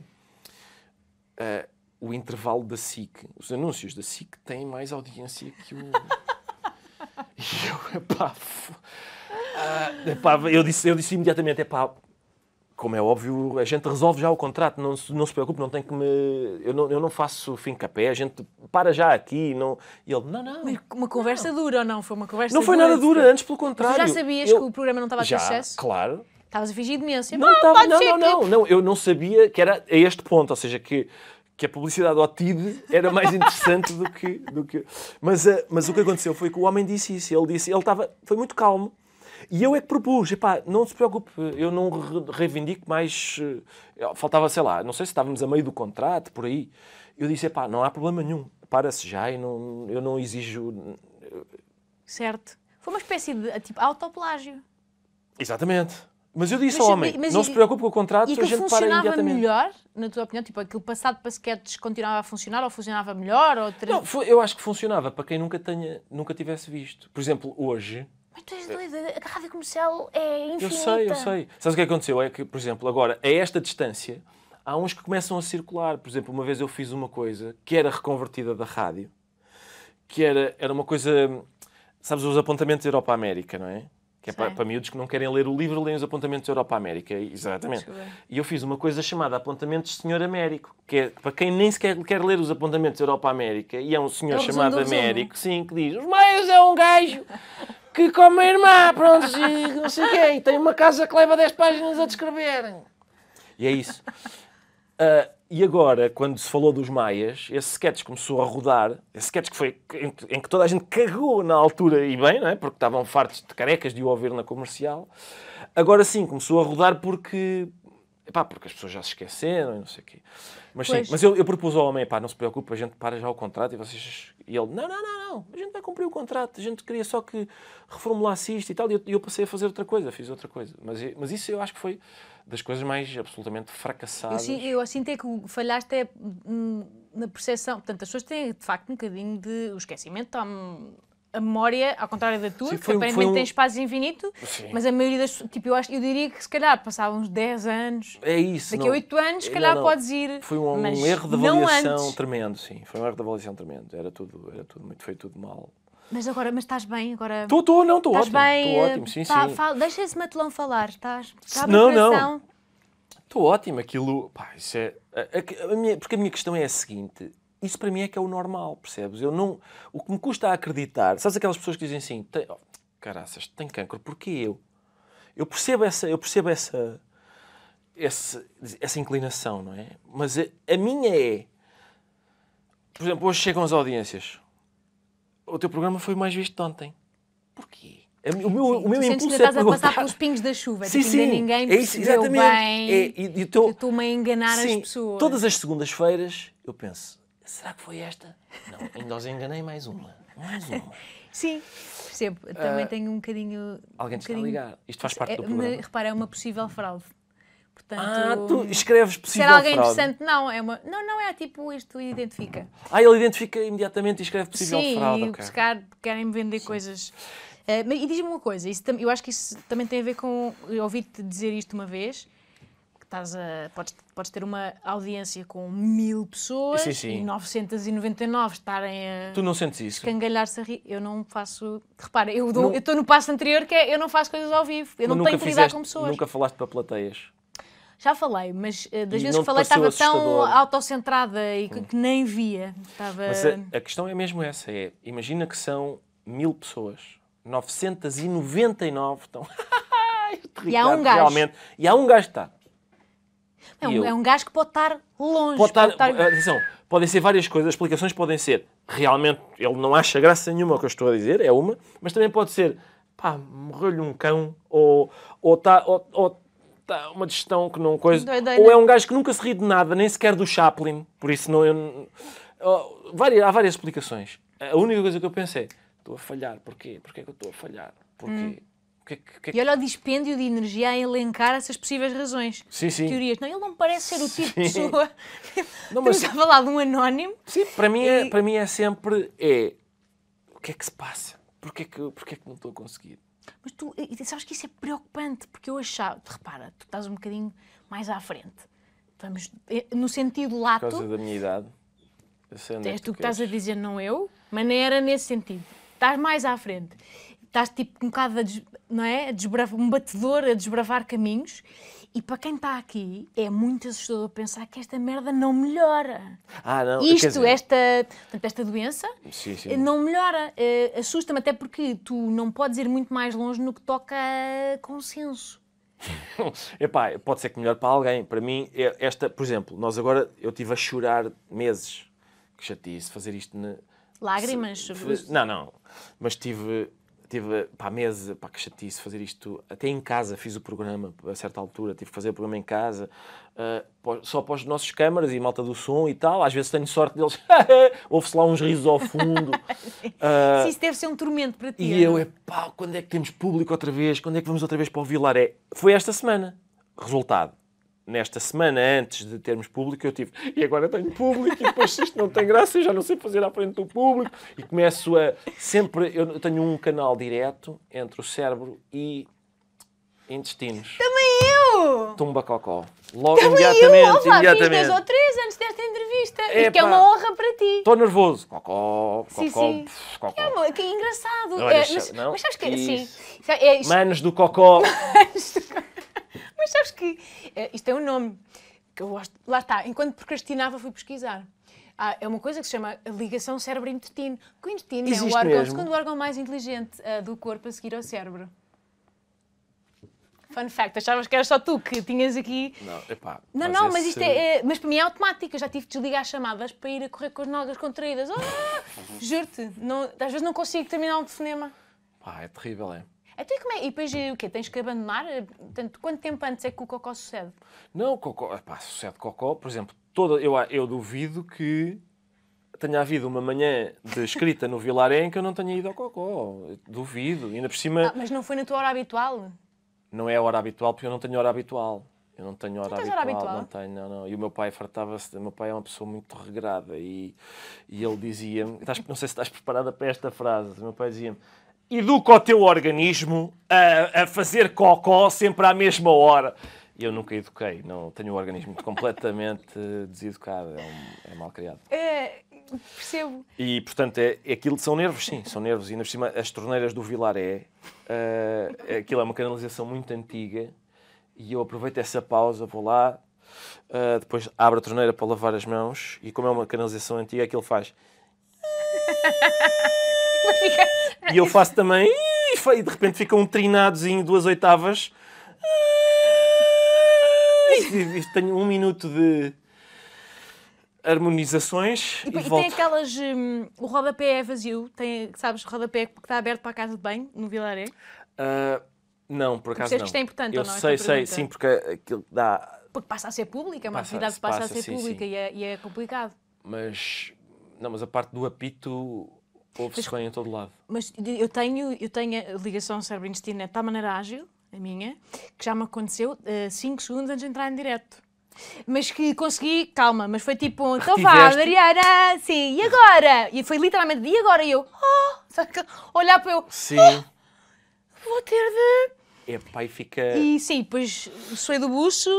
é uh, o intervalo da SIC. Os anúncios da SIC têm mais audiência que o. <laughs> e eu, epá, f... uh, ah, epá, eu disse, eu disse imediatamente, pá como é óbvio, a gente resolve já o contrato, não se, não se preocupe, não tem que me. Eu não, eu não faço fim capé, a gente para já aqui. Não... E ele, não, não. uma conversa não. dura ou não? Foi uma conversa Não foi nada dura, antes pelo contrário. tu já sabias eu... que o programa não estava a ter sucesso? Claro. Estavas a fingir imenso. Não, tava, não, não, não, tipo- não, eu não sabia que era a este ponto, ou seja, que, que a publicidade ao TID era mais interessante do que. Do que... Mas, eh, mas o que aconteceu foi que o homem disse isso, ele disse, ele estava, foi muito calmo e eu é que propus, epá, não se preocupe, eu não reivindico mais. Eh, faltava, sei lá, não sei se estávamos a meio do contrato, por aí. Eu disse, epá, não há problema nenhum, para-se já e não, eu não exijo. Certo. Foi uma espécie de tipo, autoplágio. Exatamente. Mas eu disse mas, ao homem, mas, não e, se preocupe com o contrato, e a gente para imediatamente. melhor, na tua opinião? Tipo, aquilo passado para sketches continuava a funcionar ou funcionava melhor? Ou... Não, eu acho que funcionava para quem nunca, tenha, nunca tivesse visto. Por exemplo, hoje, mas tu és doido, a rádio comercial é infinita. Eu sei, eu sei. Sabes o é que aconteceu? É que, por exemplo, agora, a esta distância, há uns que começam a circular. Por exemplo, uma vez eu fiz uma coisa que era reconvertida da rádio, que era, era uma coisa. Sabes, os apontamentos Europa-América, não é? Que é para, para miúdos que não querem ler o livro, leem os apontamentos Europa-América. Exatamente. E eu fiz uma coisa chamada Apontamentos Senhor Américo, que é para quem nem sequer quer ler os apontamentos Europa-América, e é um senhor é chamado Américo, sim, que diz: Os meios é um gajo. <laughs> que como a irmã, pronto, e não sei quem, tem uma casa que leva 10 páginas a descrever. E é isso. Uh, e agora, quando se falou dos Maias, esse sketch começou a rodar, esse sketch que foi em, em que toda a gente cagou na altura, e bem, não é? porque estavam fartos de carecas de o ouvir na comercial. Agora sim, começou a rodar porque, epá, porque as pessoas já se esqueceram e não sei o quê. Mas pois. sim, mas eu, eu propus ao homem, pá, não se preocupe, a gente para já o contrato e vocês... E ele, não, não, não, não, a gente vai cumprir o contrato, a gente queria só que reformulasse isto e tal. E eu, eu passei a fazer outra coisa, fiz outra coisa. Mas, mas isso eu acho que foi das coisas mais absolutamente fracassadas. Eu, eu sinto assim é que falhaste é, hum, na percepção. Portanto, as pessoas têm, de facto, um bocadinho de... O esquecimento está a memória, ao contrário da tua, Sim, que aparentemente um... tem espaço infinito, Sim. mas a maioria das. Tipo, eu, acho, eu diria que se calhar passavam uns 10 anos. É isso. Daqui a 8 anos, se calhar não, não. podes ir. Foi um, um erro de avaliação tremendo, sim. Foi um erro de avaliação tremendo. Era tudo, era tudo muito, feito tudo mal. Mas agora, mas estás bem agora? Estou, estou, não, estou ótimo. Estou ótimo, sim, tá, sim. Fala, deixa esse matelão falar, estás? Tá não, não. Estou ótimo, aquilo. Pá, isso é. A, a, a minha, porque a minha questão é a seguinte: isso para mim é que é o normal, percebes? Eu não, o que me custa a acreditar, sabes aquelas pessoas que dizem assim, tem, oh, caraças, tem cancro, porquê eu? Eu percebo essa, eu percebo essa, essa, essa inclinação, não é? Mas a, a minha é, por exemplo, hoje chegam as audiências, o teu programa foi mais visto ontem. Porquê? O meu, sim, o meu impulso que é estás é a passar pelos pingos da chuva. Sim, tipo, sim. ninguém é isso, exatamente. bem é, e, e tô... eu estou-me a enganar sim, as pessoas. Todas as segundas-feiras eu penso, Será que foi esta? Não, ainda os enganei mais uma. Mais uma. <laughs> Sim, percebo. Também uh, tenho um bocadinho. Alguém te bocadinho... está a ligar. Isto faz parte é, do Repara, é uma possível fraude. Portanto, ah, tu escreves possível Será alguém fraude. interessante? Não, é uma... não, não é tipo isto identifica. Ah, ele identifica imediatamente e escreve possível Sim, fraude. Sim, okay. buscar, querem me vender Sim. coisas. Uh, mas, e diz-me uma coisa, isso, eu acho que isso também tem a ver com ouvir-te dizer isto uma vez, estás a, podes, podes ter uma audiência com mil pessoas sim, sim. e 999 estarem a. Tu não sentes isso? Cangalhar-se a rir. Eu não faço. Repara, eu estou no passo anterior que é eu não faço coisas ao vivo. Eu não tenho que lidar com pessoas. Nunca falaste para plateias. Já falei, mas uh, das e vezes que falei estava tão autocentrada e que, hum. que nem via. Estava... Mas a, a questão é mesmo essa: é imagina que são mil pessoas, 999 estão. <laughs> <laughs> e há um gajo. Realmente. E há um gajo que está. É um, eu... é um gás que pode estar longe. Pode estar, pode estar... Atenção, podem ser várias coisas, as explicações podem ser realmente ele não acha graça nenhuma o que eu estou a dizer, é uma, mas também pode ser pá, morreu-lhe um cão, ou está ou, ou, tá uma digestão que não coisa, ou é um gajo que nunca se ri de nada, nem sequer do Chaplin, por isso não. Eu, várias, há várias explicações. A única coisa que eu pensei, é, estou a falhar, porquê? Porquê é que eu estou a falhar? Porquê? Hum. Que, é que, que... É e olha o dispêndio de energia a elencar essas possíveis razões. Sim, sim. Teorias. Não, ele não parece ser o tipo de pessoa. não, mas... Estamos a falar de um anónimo. Sim, para mim, é, para mim é sempre. É, o que é que se passa? Porquê que, porquê que não estou a conseguir? Mas tu sabes que isso é preocupante, porque eu achava. Repara, tu estás um bocadinho mais à frente. Estamos é, no sentido lato. Por causa da minha idade. És tu que estás a dizer, não eu, mas não era nesse sentido. Estás mais à frente. Estás tipo um bocado a des não é? um batedor a desbravar caminhos. E para quem está aqui, é muito assustador pensar que esta merda não melhora. Ah, não. Isto, dizer... esta, portanto, esta doença, sim, sim. Eh, não melhora. Eh, assusta-me até porque tu não podes ir muito mais longe no que toca a consenso. <laughs> Epá, pode ser que melhor para alguém. Para mim, é esta, por exemplo, nós agora, eu estive a chorar meses. Que chatice fazer isto. Na... Lágrimas? Se... Não, não. Mas tive tive para a mesa, para que chatice fazer isto. Até em casa fiz o programa, a certa altura, tive que fazer o programa em casa, uh, só para os nossos câmaras e malta do som e tal. Às vezes tenho sorte deles, <laughs> ouve-se lá uns risos ao fundo. uh, <laughs> Sim, isso deve ser um tormento para ti. E é? eu, é pau quando é que temos público outra vez? Quando é que vamos outra vez para o Vilar? É, foi esta semana. Resultado, nesta semana antes de termos público, eu tive e agora tenho público e depois isto não tem graça, eu já não sei fazer à frente do público e começo a sempre eu tenho um canal direto entre o cérebro e intestinos. Também eu! Tumba cocó. Logo Também imediatamente, eu, Alva, imediatamente. Fiz ou três antes desta entrevista, que é uma honra para ti. Estou nervoso. Cocó, cocó, sim, sim. cocó. É, que engraçado. Não é, mas, não. mas sabes que é, sim. É, é Manos do cocó. <laughs> Manos do cocó sabes que uh, isto é um nome que eu gosto. Lá está, enquanto procrastinava, fui pesquisar. Ah, é uma coisa que se chama ligação cérebro-intestino. O intestino Existe é o, órgão, o segundo órgão mais inteligente uh, do corpo a seguir ao cérebro. Fun fact, achavas que era só tu que tinhas aqui. Não, epá. Não, mas não, mas isto é, é, Mas para mim é automático. Eu já tive de desligar as chamadas para ir a correr com as nalgas contraídas. Oh, Juro-te, às vezes não consigo terminar um telefonema. Pá, é terrível, é? Até então, como é? E depois eh, o quê? Tens que abandonar? Eh, portanto, quanto tempo antes é que o cocó sucede? Não, cocó, pá, sucede cocó, por exemplo, toda, eu, eu duvido que tenha havido uma manhã de escrita no Vilaré em que eu não tenha ido ao cocó. Duvido. E ainda por cima. Ah, mas não foi na tua hora habitual? Não é a hora habitual porque eu não tenho hora habitual. Eu não tenho hora, não habitual, hora habitual, Não tenho, não, não. E o meu pai fartava-se. O meu pai é uma pessoa muito regrada e, e ele dizia-me. Não sei se estás preparada para esta frase. O meu pai dizia-me: educa o teu organismo a, a fazer cocó sempre à mesma hora. eu nunca eduquei, não tenho um organismo completamente <laughs> deseducado, é, um, é mal criado. É, percebo. E portanto, é, é aquilo são nervos, sim, são nervos. E ainda por cima, as torneiras do Vilaré, uh, eh, aquilo é uma canalização muito antiga. E eu aproveito essa pausa, vou lá, uh, depois abro a torneira para lavar as mãos. E como é uma canalização antiga, aquilo faz. <laughs> <laughs> E eu faço também. E de repente fica um trinadozinho, duas oitavas. E <laughs> tenho um minuto de harmonizações. E, e, e tem aquelas. Hum, o rodapé é vazio, tem, sabes, o rodapé que está aberto para a casa de banho, no Vilaré? Uh, não, por acaso. não. que isto é importante, Eu não, sei, sei, sim, porque aquilo dá. Porque passa a ser pública, é uma atividade que passa, passa, a ser sim, pública sim. E, é, e, é, complicado. Mas. Não, mas a parte do apito Ouve-se bem em todo lado. Mas eu tenho, eu tenho a ligação cérebro-intestino de tal maneira ágil, a minha, que já me aconteceu 5 uh, eh, segundos antes de entrar em direto. Mas que consegui, calma, mas foi tipo, <laughs> então vá, Adriana, sim, e agora? E foi literalmente, e agora? E eu, oh, olhar para eu, sim. Oh, vou ter de é, pai, fica. E sim, depois suei do bucho,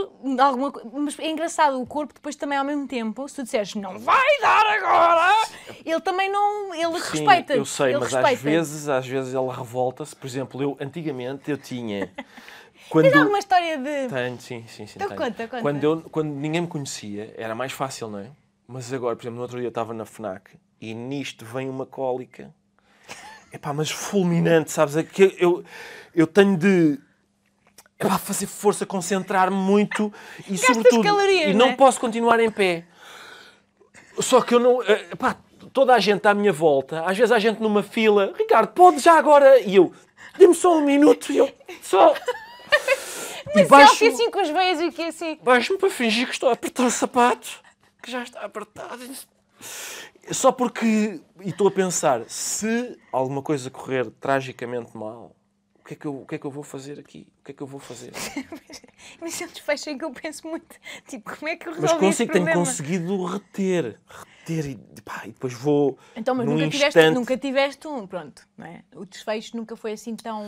alguma Mas é engraçado, o corpo depois também é ao mesmo tempo, se tu disseres não vai dar agora, ele também não. Ele sim, respeita. Eu sei, mas respeita. às vezes, às vezes ele revolta-se. Por exemplo, eu antigamente eu tinha. <laughs> Quando... Tens alguma história de. Tenho, sim, sim, sim. Então tenho. conta, conta. Quando, eu, quando ninguém me conhecia, era mais fácil, não é? Mas agora, por exemplo, no outro dia eu estava na FNAC e nisto vem uma cólica Epá, mas fulminante, sabes? É que eu, eu tenho de epá, fazer força, concentrar-me muito e, Gastas sobretudo, calorias, e não né? posso continuar em pé. Só que eu não. Eh, epá, toda a gente à minha volta, às vezes a gente numa fila, Ricardo, pode já agora? E eu, dê-me só um minuto e eu só. <laughs> e é baixo assim com as veias e que assim. Baixo-me para fingir que estou a apertar o sapato, que já está apertado. Só porque, e estou a pensar, se alguma coisa correr tragicamente mal, o que, é que eu, o que é que eu vou fazer aqui? O que é que eu vou fazer? <laughs> mas, mas é desfecho que eu penso muito, tipo, como é que eu resolvi Mas consigo, tenho conseguido reter, reter e, pá, e depois vou. Então, mas nunca, instante... tiveste, nunca tiveste um, pronto, não é? O desfecho nunca foi assim tão.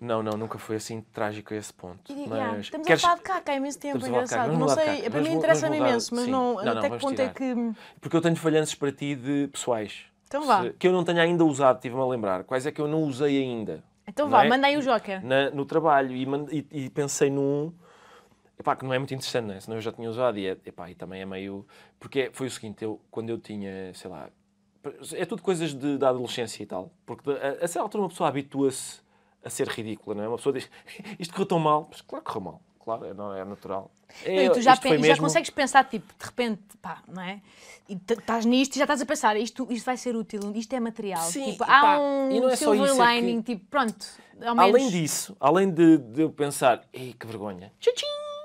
Não, não, nunca foi assim trágico a esse ponto. E, mas... yeah, estamos Queres... a falar de caca há imenso tempo, é engraçado. Não sei, para mim interessa-me imenso, mas não, não, não até que ponto é tirar. é que. Porque eu tenho falhanças para ti de pessoais. Então vá. Se, que eu não tenho ainda usado, estive-me a lembrar. Quais é que eu não usei ainda? Então vá, é? mandei o Joker. Na, no trabalho e, e, e pensei num. Epá, que não é muito interessante, não é? Senão eu já tinha usado e, é, epá, e também é meio. Porque é, foi o seguinte, eu, quando eu tinha, sei lá. É tudo coisas de, da adolescência e tal. Porque a, a certa altura uma pessoa habitua-se a ser ridícula, não é? Uma pessoa diz, <laughs> isto correu tão mal, mas claro que correu mal, claro, é é não é natural. e tu já, pe já consegues pensar, tipo, de repente, pá, não é? E estás nisto e já estás a pensar, isto, isto vai ser útil, isto é material. Sim, tipo, há pá, um e não é silver só isso, lining, é que... tipo, pronto, Além disso, além de, de eu pensar, ei, que vergonha, tchim,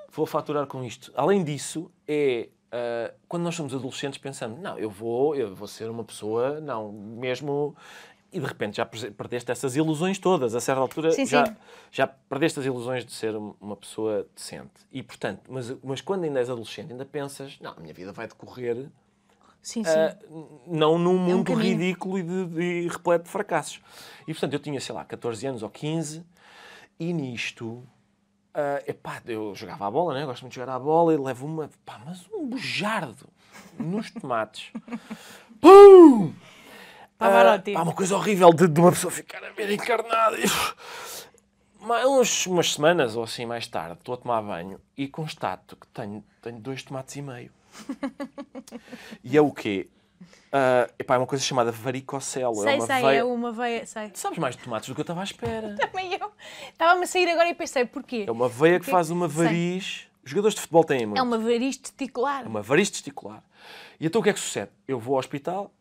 vou faturar com isto. Além disso, é Uh, quando nós somos adolescentes pensamos, não, eu vou, eu vou ser uma pessoa, não, mesmo e de repente já perdeste essas ilusões todas. A certa altura sim, já, sim. já perdeste as ilusões de ser uma pessoa decente. E portanto, mas, mas quando ainda és adolescente, ainda pensas, não, a minha vida vai decorrer. Sim, uh, não num mundo é um ridículo e, de, repleto de fracassos. E portanto, eu tinha, sei lá, 14 anos ou 15, e nisto Uh, epá, eu jogava a bola, né? gosto muito de jogar a bola e levo uma, pá, mas um bujardo nos tomates. <laughs> Pum! Pavarotti. Ah, tipo. há uma coisa horrível de, de uma pessoa ficar a ver encarnada. <laughs> Mais uns, umas semanas ou assim mais tarde, estou a tomar banho e constato que tenho, tenho dois tomates e meio. <laughs> e é o quê? Uh, epá, é uma coisa chamada varicocela. É sei, é uma sei, veia... é uma veia, sei. Tu sabes mais de tomates do que eu estava à espera. <laughs> Também eu. Estava-me a sair agora e pensei, porquê? É uma veia Porque... que faz uma variz... Os jogadores de futebol têm é muito. É uma variz testicular. É uma variz testicular. E então o que é que sucede? Eu vou ao hospital,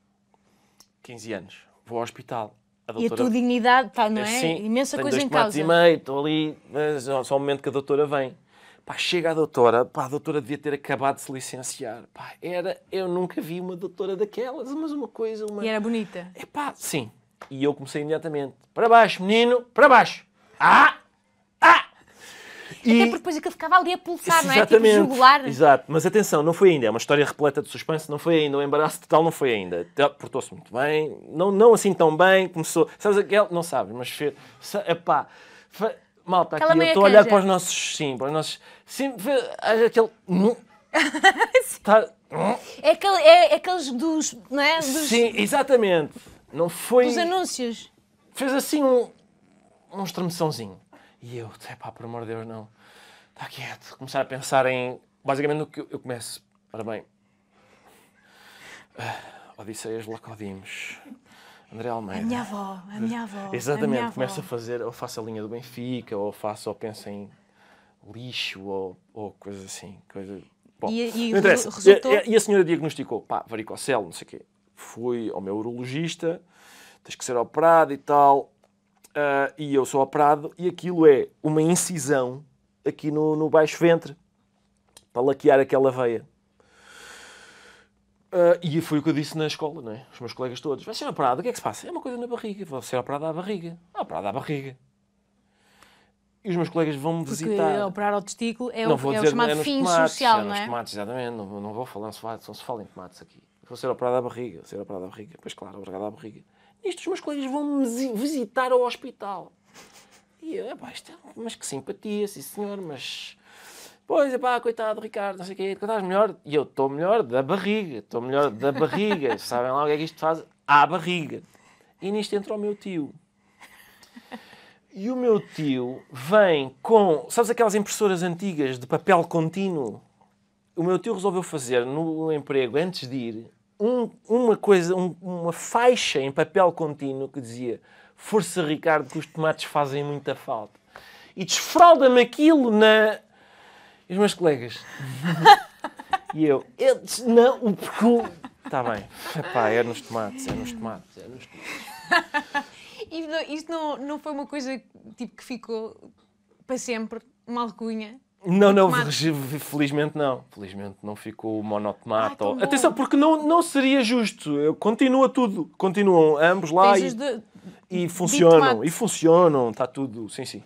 15 anos, vou ao hospital. A doutora... E a tua dignidade pá, não é? é? Sim, Imensa coisa em causa. e meio, estou ali, mas é só o momento que a doutora vem. Pá, chega a doutora, pá, a doutora devia ter acabado de se licenciar. Pá, era, eu nunca vi uma doutora daquelas, mas uma coisa, uma... E era bonita? É pá, sim. E eu comecei imediatamente, para baixo, menino, para baixo. Ah! E... Até depois aquilo que ficava ali a pulsar, Isso, não é? Tipo, exatamente. Tipo jugular. Exato. Mas atenção, não foi ainda. É uma história repleta de suspense, não foi ainda. O embaraço total não foi ainda. Portou-se muito bem. Não, não assim tão bem. Começou... Sabes aquele... É? Não sabes, mas... Fez... Epá... Fe... Malta, aqui, eu estou a olhar para os nossos sim, para os nossos... Sim, aquele... está hum, <laughs> hum. é, aquele, é, é, aqueles dos, não é? Dos... Sim, exatamente. Não foi... Dos anúncios. Fez assim um, um estremeçãozinho. E eu, pá, por amor de Deus, não. Está quieto. Começar a pensar em. Basicamente, no que eu começo. Ora bem. Uh, Odisseias Lacodimos. André Almeida. A minha avó, a minha avó. Exatamente, a começo avó. a fazer, ou faço a linha do Benfica, ou faço, ou penso em lixo, ou, ou coisa assim. Coisa... Bom, e, e não interessa. Resultou... E, e, a senhora diagnosticou, pá, varicocele, não sei o quê. Fui ao meu urologista, tens que ser operado e tal. Uh, e eu sou operado e aquilo é uma incisão aqui no, no baixo ventre para laquear aquela veia. Uh, ah, e foi o que eu disse na escola, não é? Os meus colegas todos. Vai ser operado, o que é que se passa? É uma coisa na barriga. Vou ser operado à barriga. Ah, operado à barriga. E os meus colegas vão-me visitar. Porque operar ao testículo é, não o, vou é dizer, o chamado é fim tomates, é social, é não é? tomates, exatamente. Não, não vou falar, não se, fala, não se em tomates aqui. Vou ser operado à barriga, vou ser operado à barriga. Pois claro, operado à barriga. Isto, os meus colegas vão-me visitar ao hospital. E eu, epá, isto, é mas que simpatia, sim senhor, mas. Pois, epá, coitado, Ricardo, não sei o quê, estás melhor? E eu estou melhor da barriga, estou melhor da barriga. <laughs> Sabem lá o que é que isto faz? À barriga. E nisto entra o meu tio. E o meu tio vem com. Sabes aquelas impressoras antigas de papel contínuo? O meu tio resolveu fazer no emprego, antes de ir, um, uma coisa, um, uma faixa em papel contínuo que dizia Força Ricardo, que os tomates fazem muita falta. E desfralda-me aquilo na. E os meus colegas. <laughs> e eu, eu não, o percurso. Está bem. Epá, é nos tomates, é nos tomates, é nos tomates. e <laughs> isto não, não foi uma coisa tipo, que ficou para sempre, uma alcunha? Não, não, felizmente não. Felizmente não ficou monotomato. Atenção, porque não, não seria justo. Continua tudo. Continuam ambos lá e, de... e funcionam. E funcionam, está tudo. Sim, sim.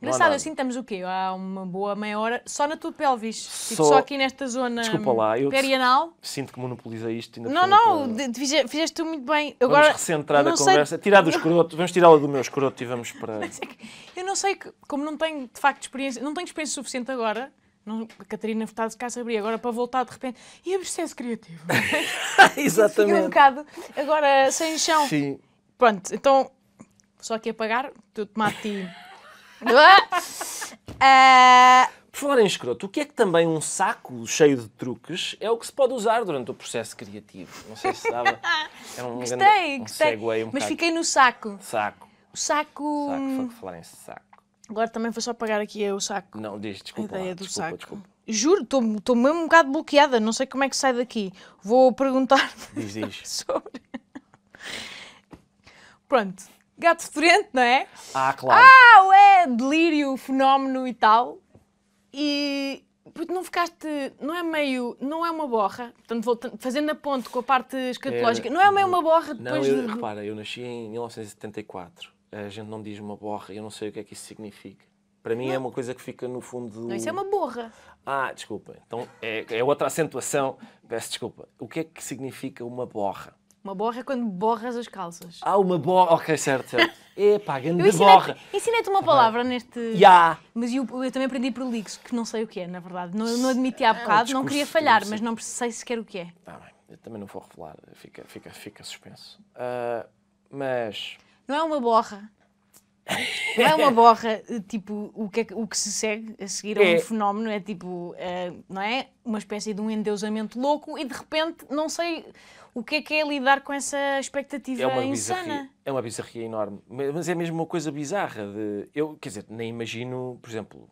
Engraçado, assim estamos o quê? Há uma boa meia hora só na tua pelvis. Só, tipo, só aqui nesta zona Desculpa lá, eu perianal. Sinto que monopolizei isto. Ainda não, não, para... fizeste tu muito bem. Vamos Agora, recentrar a conversa. Sei... Tirar do escroto, vamos tirá-la do meu escroto e vamos para... <laughs> É eu não sei, que, como não tenho de facto experiência, não tenho experiência suficiente agora, não, a Catarina de casa a abrir agora para voltar de repente. E abscesso criativo. <laughs> <laughs> Exatamente. Fiquei um bocado agora sem chão. Sim. Pronto, então só aqui apagar, tu tomate uh... Por falar em escroto, o que é que também um saco cheio de truques é o que se pode usar durante o processo criativo? Não sei se dava. Era um gostei, <laughs> grande, um gostei. Segue, um mas fiquei no saco. Saco. O saco. Saco, foi falar em saco. Agora também foi só pagar aqui o saco. Não, diz, desculpa. A ideia lá, do desculpa, saco. Desculpa. Juro, estou mesmo um bocado bloqueada, não sei como é que sai daqui. Vou perguntar. Diz, diz. <laughs> sobre. Pronto. Gato fedorento, não é? Ah, claro. Ah, é delírio, fenómeno e tal. E porque não ficaste, não é meio, não é uma borra, portanto, voltando, fazendo a ponto com a parte escatológica, é, não é meio uma borra depois não, eu, de... repara, eu nasci em 1974, a gente não diz uma borra, eu não sei o que é que isso significa. Para mim é não. é uma coisa que fica no fundo do... Não, isso é uma borra. Ah, desculpa, então é, é outra acentuação, peço desculpa. O que é que significa uma borra? Uma borra é quando borras as calças. Ah, uma borra. Ok, certo, certo. <laughs> Epá, grande ensinei borra. Ensinei-te uma palavra neste. Yeah. Mas eu, eu também aprendi por Lix, que não sei o que é, na verdade. Não, não admiti há é bocado, é não queria falhar, mas não sei sequer o que é. Está bem, eu também não vou revelar, fica, fica, fica suspenso. Uh, mas. Não é uma borra. Não é uma borra, eh, tipo, o que, é, o que se segue a seguir a é. um é. fenómeno é tipo, uh, não é? Uma espécie de um endeusamento louco e de repente não sei o que é que é lidar com essa expectativa é insana. É uma bizarria enorme, mas é mesmo uma coisa bizarra. De, eu, quer dizer, nem imagino, por exemplo,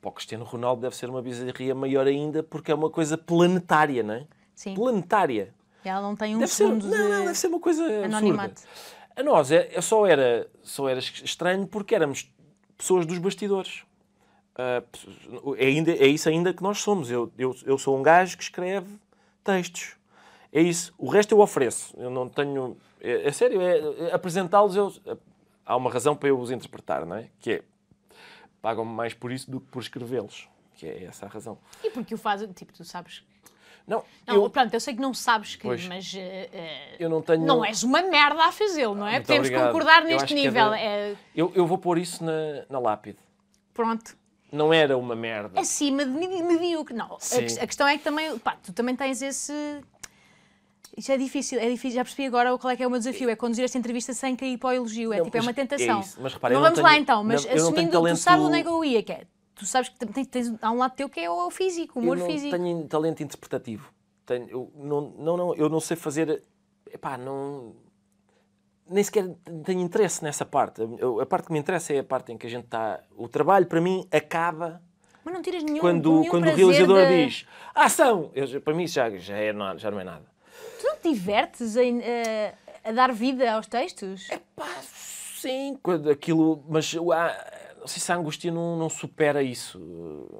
para o Cristiano Ronaldo deve ser uma bizarria maior ainda porque é uma coisa planetária, não é? Sim. Planetária. E ela não tem um deve ser, Não, de... não, deve ser uma coisa Anonimato. absurda. A nós é, é, só, era, só era estranho porque éramos pessoas dos bastidores. Uh, é, ainda, é isso ainda que nós somos. Eu, eu, eu sou um gajo que escreve textos. É isso. O resto eu ofereço. Eu não tenho. É, é sério, é, é apresentá-los eu. Há uma razão para eu os interpretar, não é? Que é. Pagam-me mais por isso do que por escrevê-los. Que é essa a razão. E porque o faz. Tipo, tu sabes não, não eu... pronto, eu sei que não sabes que, pois, mas uh, eu não, tenho... não és uma merda a fazê-lo, não é? Muito Podemos obrigado. concordar eu neste é nível. É... Eu, eu vou pôr isso na, na lápide. Pronto não era uma merda. Acima de medíocre. Não, a, a, questão é que também, pá, tu também tens esse. Isso é difícil, é difícil, já percebi agora qual é que é o meu desafio, é conduzir esta entrevista sem cair para o elogio, é não, tipo, é uma é tentação. É isso, mas repara, não, não vamos tenho, lá então, mas não, assumindo, o tu sabes onde é que eu ia, que é, tu sabes que tens, tens, há um lado teu que é o é físico, o humor eu não físico. Tenho talento interpretativo. Tenho, eu, não, não, não, eu não sei fazer. Epá, não. Nem sequer tenho interesse nessa parte. Eu, a parte que me interessa é a parte em que a gente está. O trabalho, para mim, acaba mas não tiras nenhum Quando, nenhum quando o realizador de... diz ação, ah, eu, para mim isso já, já, é, não, já não é nada. Tu não te divertes em, uh, a, dar vida aos textos? É pá, sim, quando aquilo. Mas uh, não sei se a angústia não, não supera isso,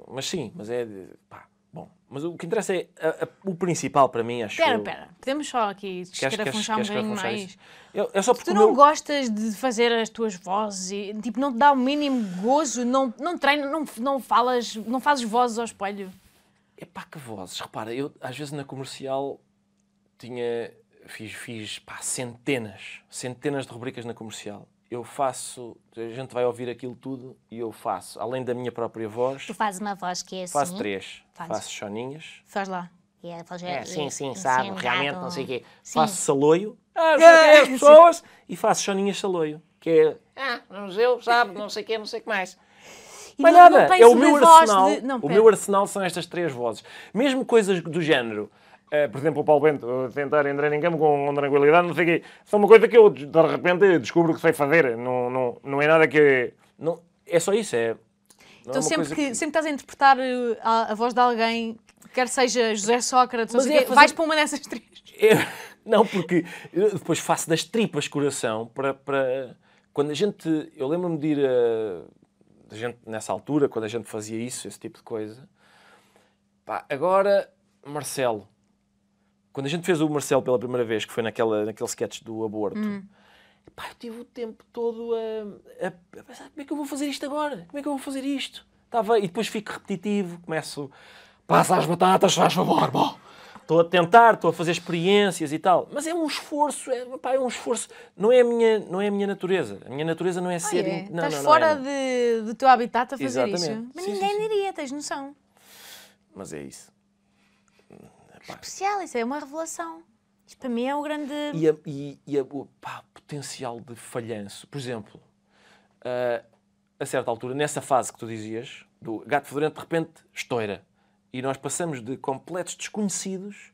mas sim, mas é. Pá, bom. Mas o que interessa é a, a, o principal para mim, acho Espera, espera, podemos só aqui escarafunchar um bocadinho mais. Eu, eu só tu não meu... gostas de fazer as tuas vozes e tipo, não te dá o mínimo gozo, não, não treinas, não, não falas, não fazes vozes ao espelho. É pá, que vozes, repara, eu às vezes na comercial tinha, fiz, fiz pá, centenas, centenas de rubricas na comercial eu faço, a gente vai ouvir aquilo tudo e eu faço, além da minha própria voz. Tu fazes uma voz que é assim? Faço três. Fazes. Faço choninhas. Faz lá. E a voz é, é, sim, é sim, é, sabe, realmente, não sei o quê. Sim. Faço saloio, ah, é, é, as pessoas, e faço choninhas saloio, que é, ah, mas eu, sabe, não sei o quê, não sei o que mais. E Mas não, nada, não é o meu arsenal. De... Não, o meu arsenal são estas três vozes. Mesmo coisas do género. Eh, por exemplo, o Paulo Bento eh, tentar entrar em campo com, com tranquilidade, não sei o quê. Isso uma coisa que eu, de repente, descubro que sei fazer. Não, não, não é nada que... Não, é só isso, é... é então é sempre que, que, sempre estás a interpretar eh, a, a, voz de alguém, quer seja José Sócrates, ou é fazer... vais para uma dessas três. Eu, é, não, porque depois faço das tripas coração para, para... Quando a gente... Eu lembro-me de ir a, a... gente, nessa altura, quando a gente fazia isso, esse tipo de coisa... Pá, agora, Marcelo, quando a gente fez o Marcelo pela primeira vez, que foi naquela, naquele sketch do aborto, hum. pá, eu tive o tempo todo a, a, a, pensar como é que eu vou fazer isto agora? Como é que eu vou fazer isto? Tava, tá e depois fico repetitivo, começo, passa as batatas, faz favor, bom. Estou a tentar, estou a fazer experiências e tal. Mas é um esforço, é, pá, é um esforço. Não é, a minha, não é a minha natureza. A minha natureza não é ah, ser. É. Não, Estás não, fora é não é. de, do teu habitat a fazer Exatamente. isso. Mas sim, ninguém sim. diria, tens noção. Mas é isso. Pá. Especial, isso é uma revelação. Isto para mim é um grande. E, a, e, e a, pá, potencial de falhanço. Por exemplo, uh, a certa altura, nessa fase que tu dizias, do gato fedorento, de repente estoura. E nós passamos de completos desconhecidos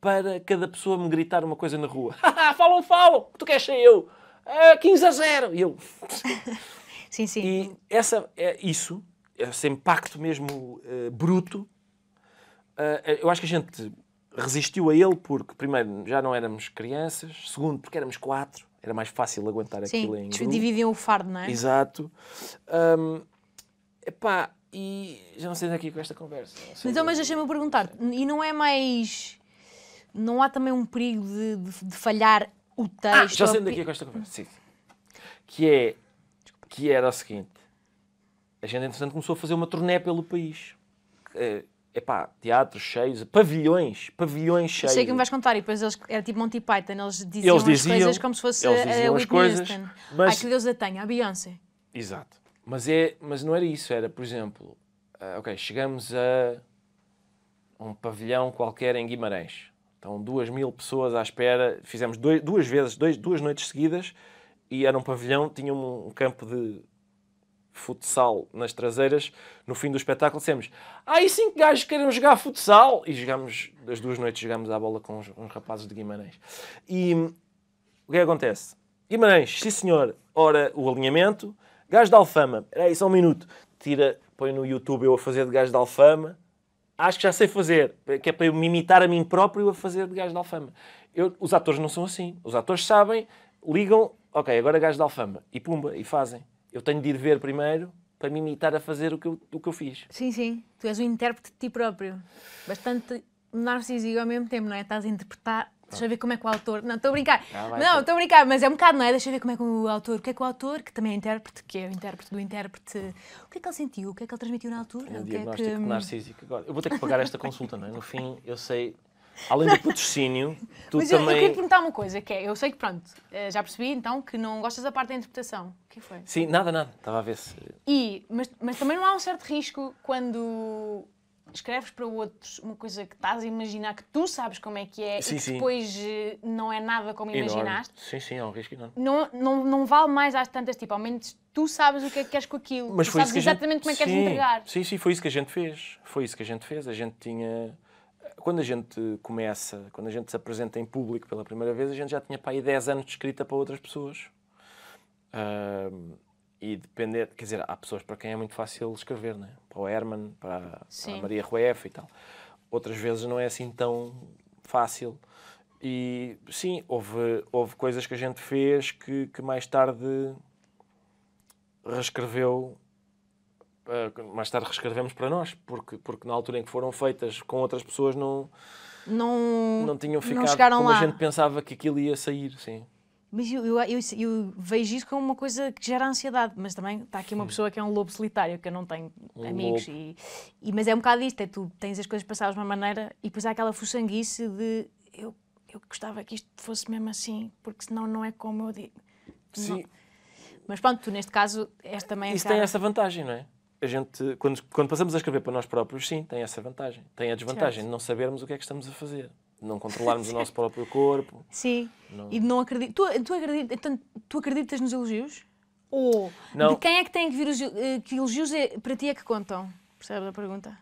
para cada pessoa me gritar uma coisa na rua. falam, <laughs> falam, que tu queres ser eu. Uh, ah, 15 a 0. E eu. <laughs> sim, sim. E essa, é, isso, esse impacto mesmo uh, bruto, uh, eu acho que a gente resistiu a ele porque, primeiro, já não éramos crianças, segundo, porque éramos quatro, era mais fácil aguentar Sim, aquilo em grupo. dividiam o fardo, não é? Exato. Um, epá, e já não sei daqui é com esta conversa. então, é mas deixa-me perguntar, e não é mais... Não há também um perigo de, de, de falhar o ah, texto? Ah, já sendo daqui é com esta conversa, sim. Que é... Que era o seguinte. A gente, entretanto, começou a fazer uma turnê pelo país. Eh, epá, teatros cheios, pavilhões, pavilhões cheios. Sei que me vais contar, e depois eles, era é tipo Monty Python, eles diziam, eles diziam as coisas como se fosse eles diziam a as coisas, Houston. Mas... Ai, que Deus a tenha, a Beyoncé. Exato. Mas, é, mas não era isso, era, por exemplo, uh, ok, chegamos a um pavilhão qualquer em Guimarães. Estão duas mil pessoas à espera, fizemos dois, duas vezes, dois, duas noites seguidas, e era um pavilhão, tinha um, um campo de futsal nas traseiras, no fim do espetáculo dissemos aí ah, cinco gajos querem jogar futsal! E jogámos, as duas noites jogamos à bola com uns, uns rapazes de Guimarães. E o que é que acontece? Guimarães, sim senhor, ora o alinhamento, gajo da alfama, era aí só um minuto, tira, põe no YouTube eu a fazer de gajo da alfama, acho que já sei fazer, que é para eu me imitar a mim próprio a fazer de gajo da alfama. Eu, os atores não são assim, os atores sabem, ligam, ok, agora gajo da alfama, e pumba, e fazem eu tenho de ir ver primeiro para me imitar a fazer o que eu, o que eu fiz. Sim, sim. Tu és um intérprete de ti próprio. Bastante narcisivo ao mesmo tempo, não é? Estás a interpretar. Deixa eu ver como é que o autor. Não, estou a brincar. Ah, não, estou a brincar, mas é um bocado, não é? Deixa eu ver como é que o autor. O que é que o autor, que também é intérprete, que é o intérprete do intérprete. O que é que ele sentiu? O que é que ele transmitiu na altura? Tenho um o que é que... Hum, narcísico. Agora, eu vou ter que pagar esta consulta, não é? No fim, eu sei Além do patrocínio, tu Mas também... eu, eu queria perguntar uma coisa, que é, eu sei que pronto, eh, já percebi então que não gostas da parte da interpretação. O é que foi? Sim, nada, nada. Estava a ver se... E, mas, mas também não há um certo risco quando escreves para outros uma coisa que estás a imaginar que tu sabes como é que é sim, e que sim. depois eh, não é nada como enorme. imaginaste. Sim, sim, há é um risco enorme. Não, não, não vale mais às tantas, tipo, ao menos tu sabes o que é que queres com aquilo, Mas tu sabes exatamente gente... como é que sim, queres entregar. Sim, sim, foi isso que a gente fez. Foi isso que a gente fez. A gente tinha quando a gente começa, quando a gente se apresenta em público pela primeira vez, a gente já tinha para aí 10 anos de escrita para outras pessoas. Uh, e depender, quer dizer, há pessoas para quem é muito fácil escrever, né? para o Herman, para, para a Maria Rueff e tal. Outras vezes não é assim tão fácil. E sim, houve, houve coisas que a gente fez que, que mais tarde reescreveu eh, mais tarde reescrevemos para nós, porque, porque na altura em que foram feitas com outras pessoas não, não, não tinham ficado não chegaram como lá. a gente pensava que aquilo ia sair, sim. Mas eu, eu, eu, eu, vejo isso como uma coisa que gera ansiedade, mas também está aqui uma pessoa que é um lobo solitário, que eu não tenho um amigos. E, e, mas é um bocado isto: é tu tens as coisas passadas de uma maneira e depois há aquela fuçanguice de eu, eu gostava que isto fosse mesmo assim, porque senão não é como eu digo. Sim. Não. Mas pronto, tu neste caso és também. Isso cara... tem essa vantagem, não é? a gente, quando, quando passamos a escrever para nós próprios, sim, tem essa vantagem. Tem a desvantagem de não sabermos o que é que estamos a fazer. Não controlarmos o nosso próprio corpo. Sim. Não... E não acredito. Tu, tu, acredita, então, tu acreditas nos elogios? Ou não. de quem é que tem que vir os eh, que elogios é, para ti é que contam? Percebes a pergunta?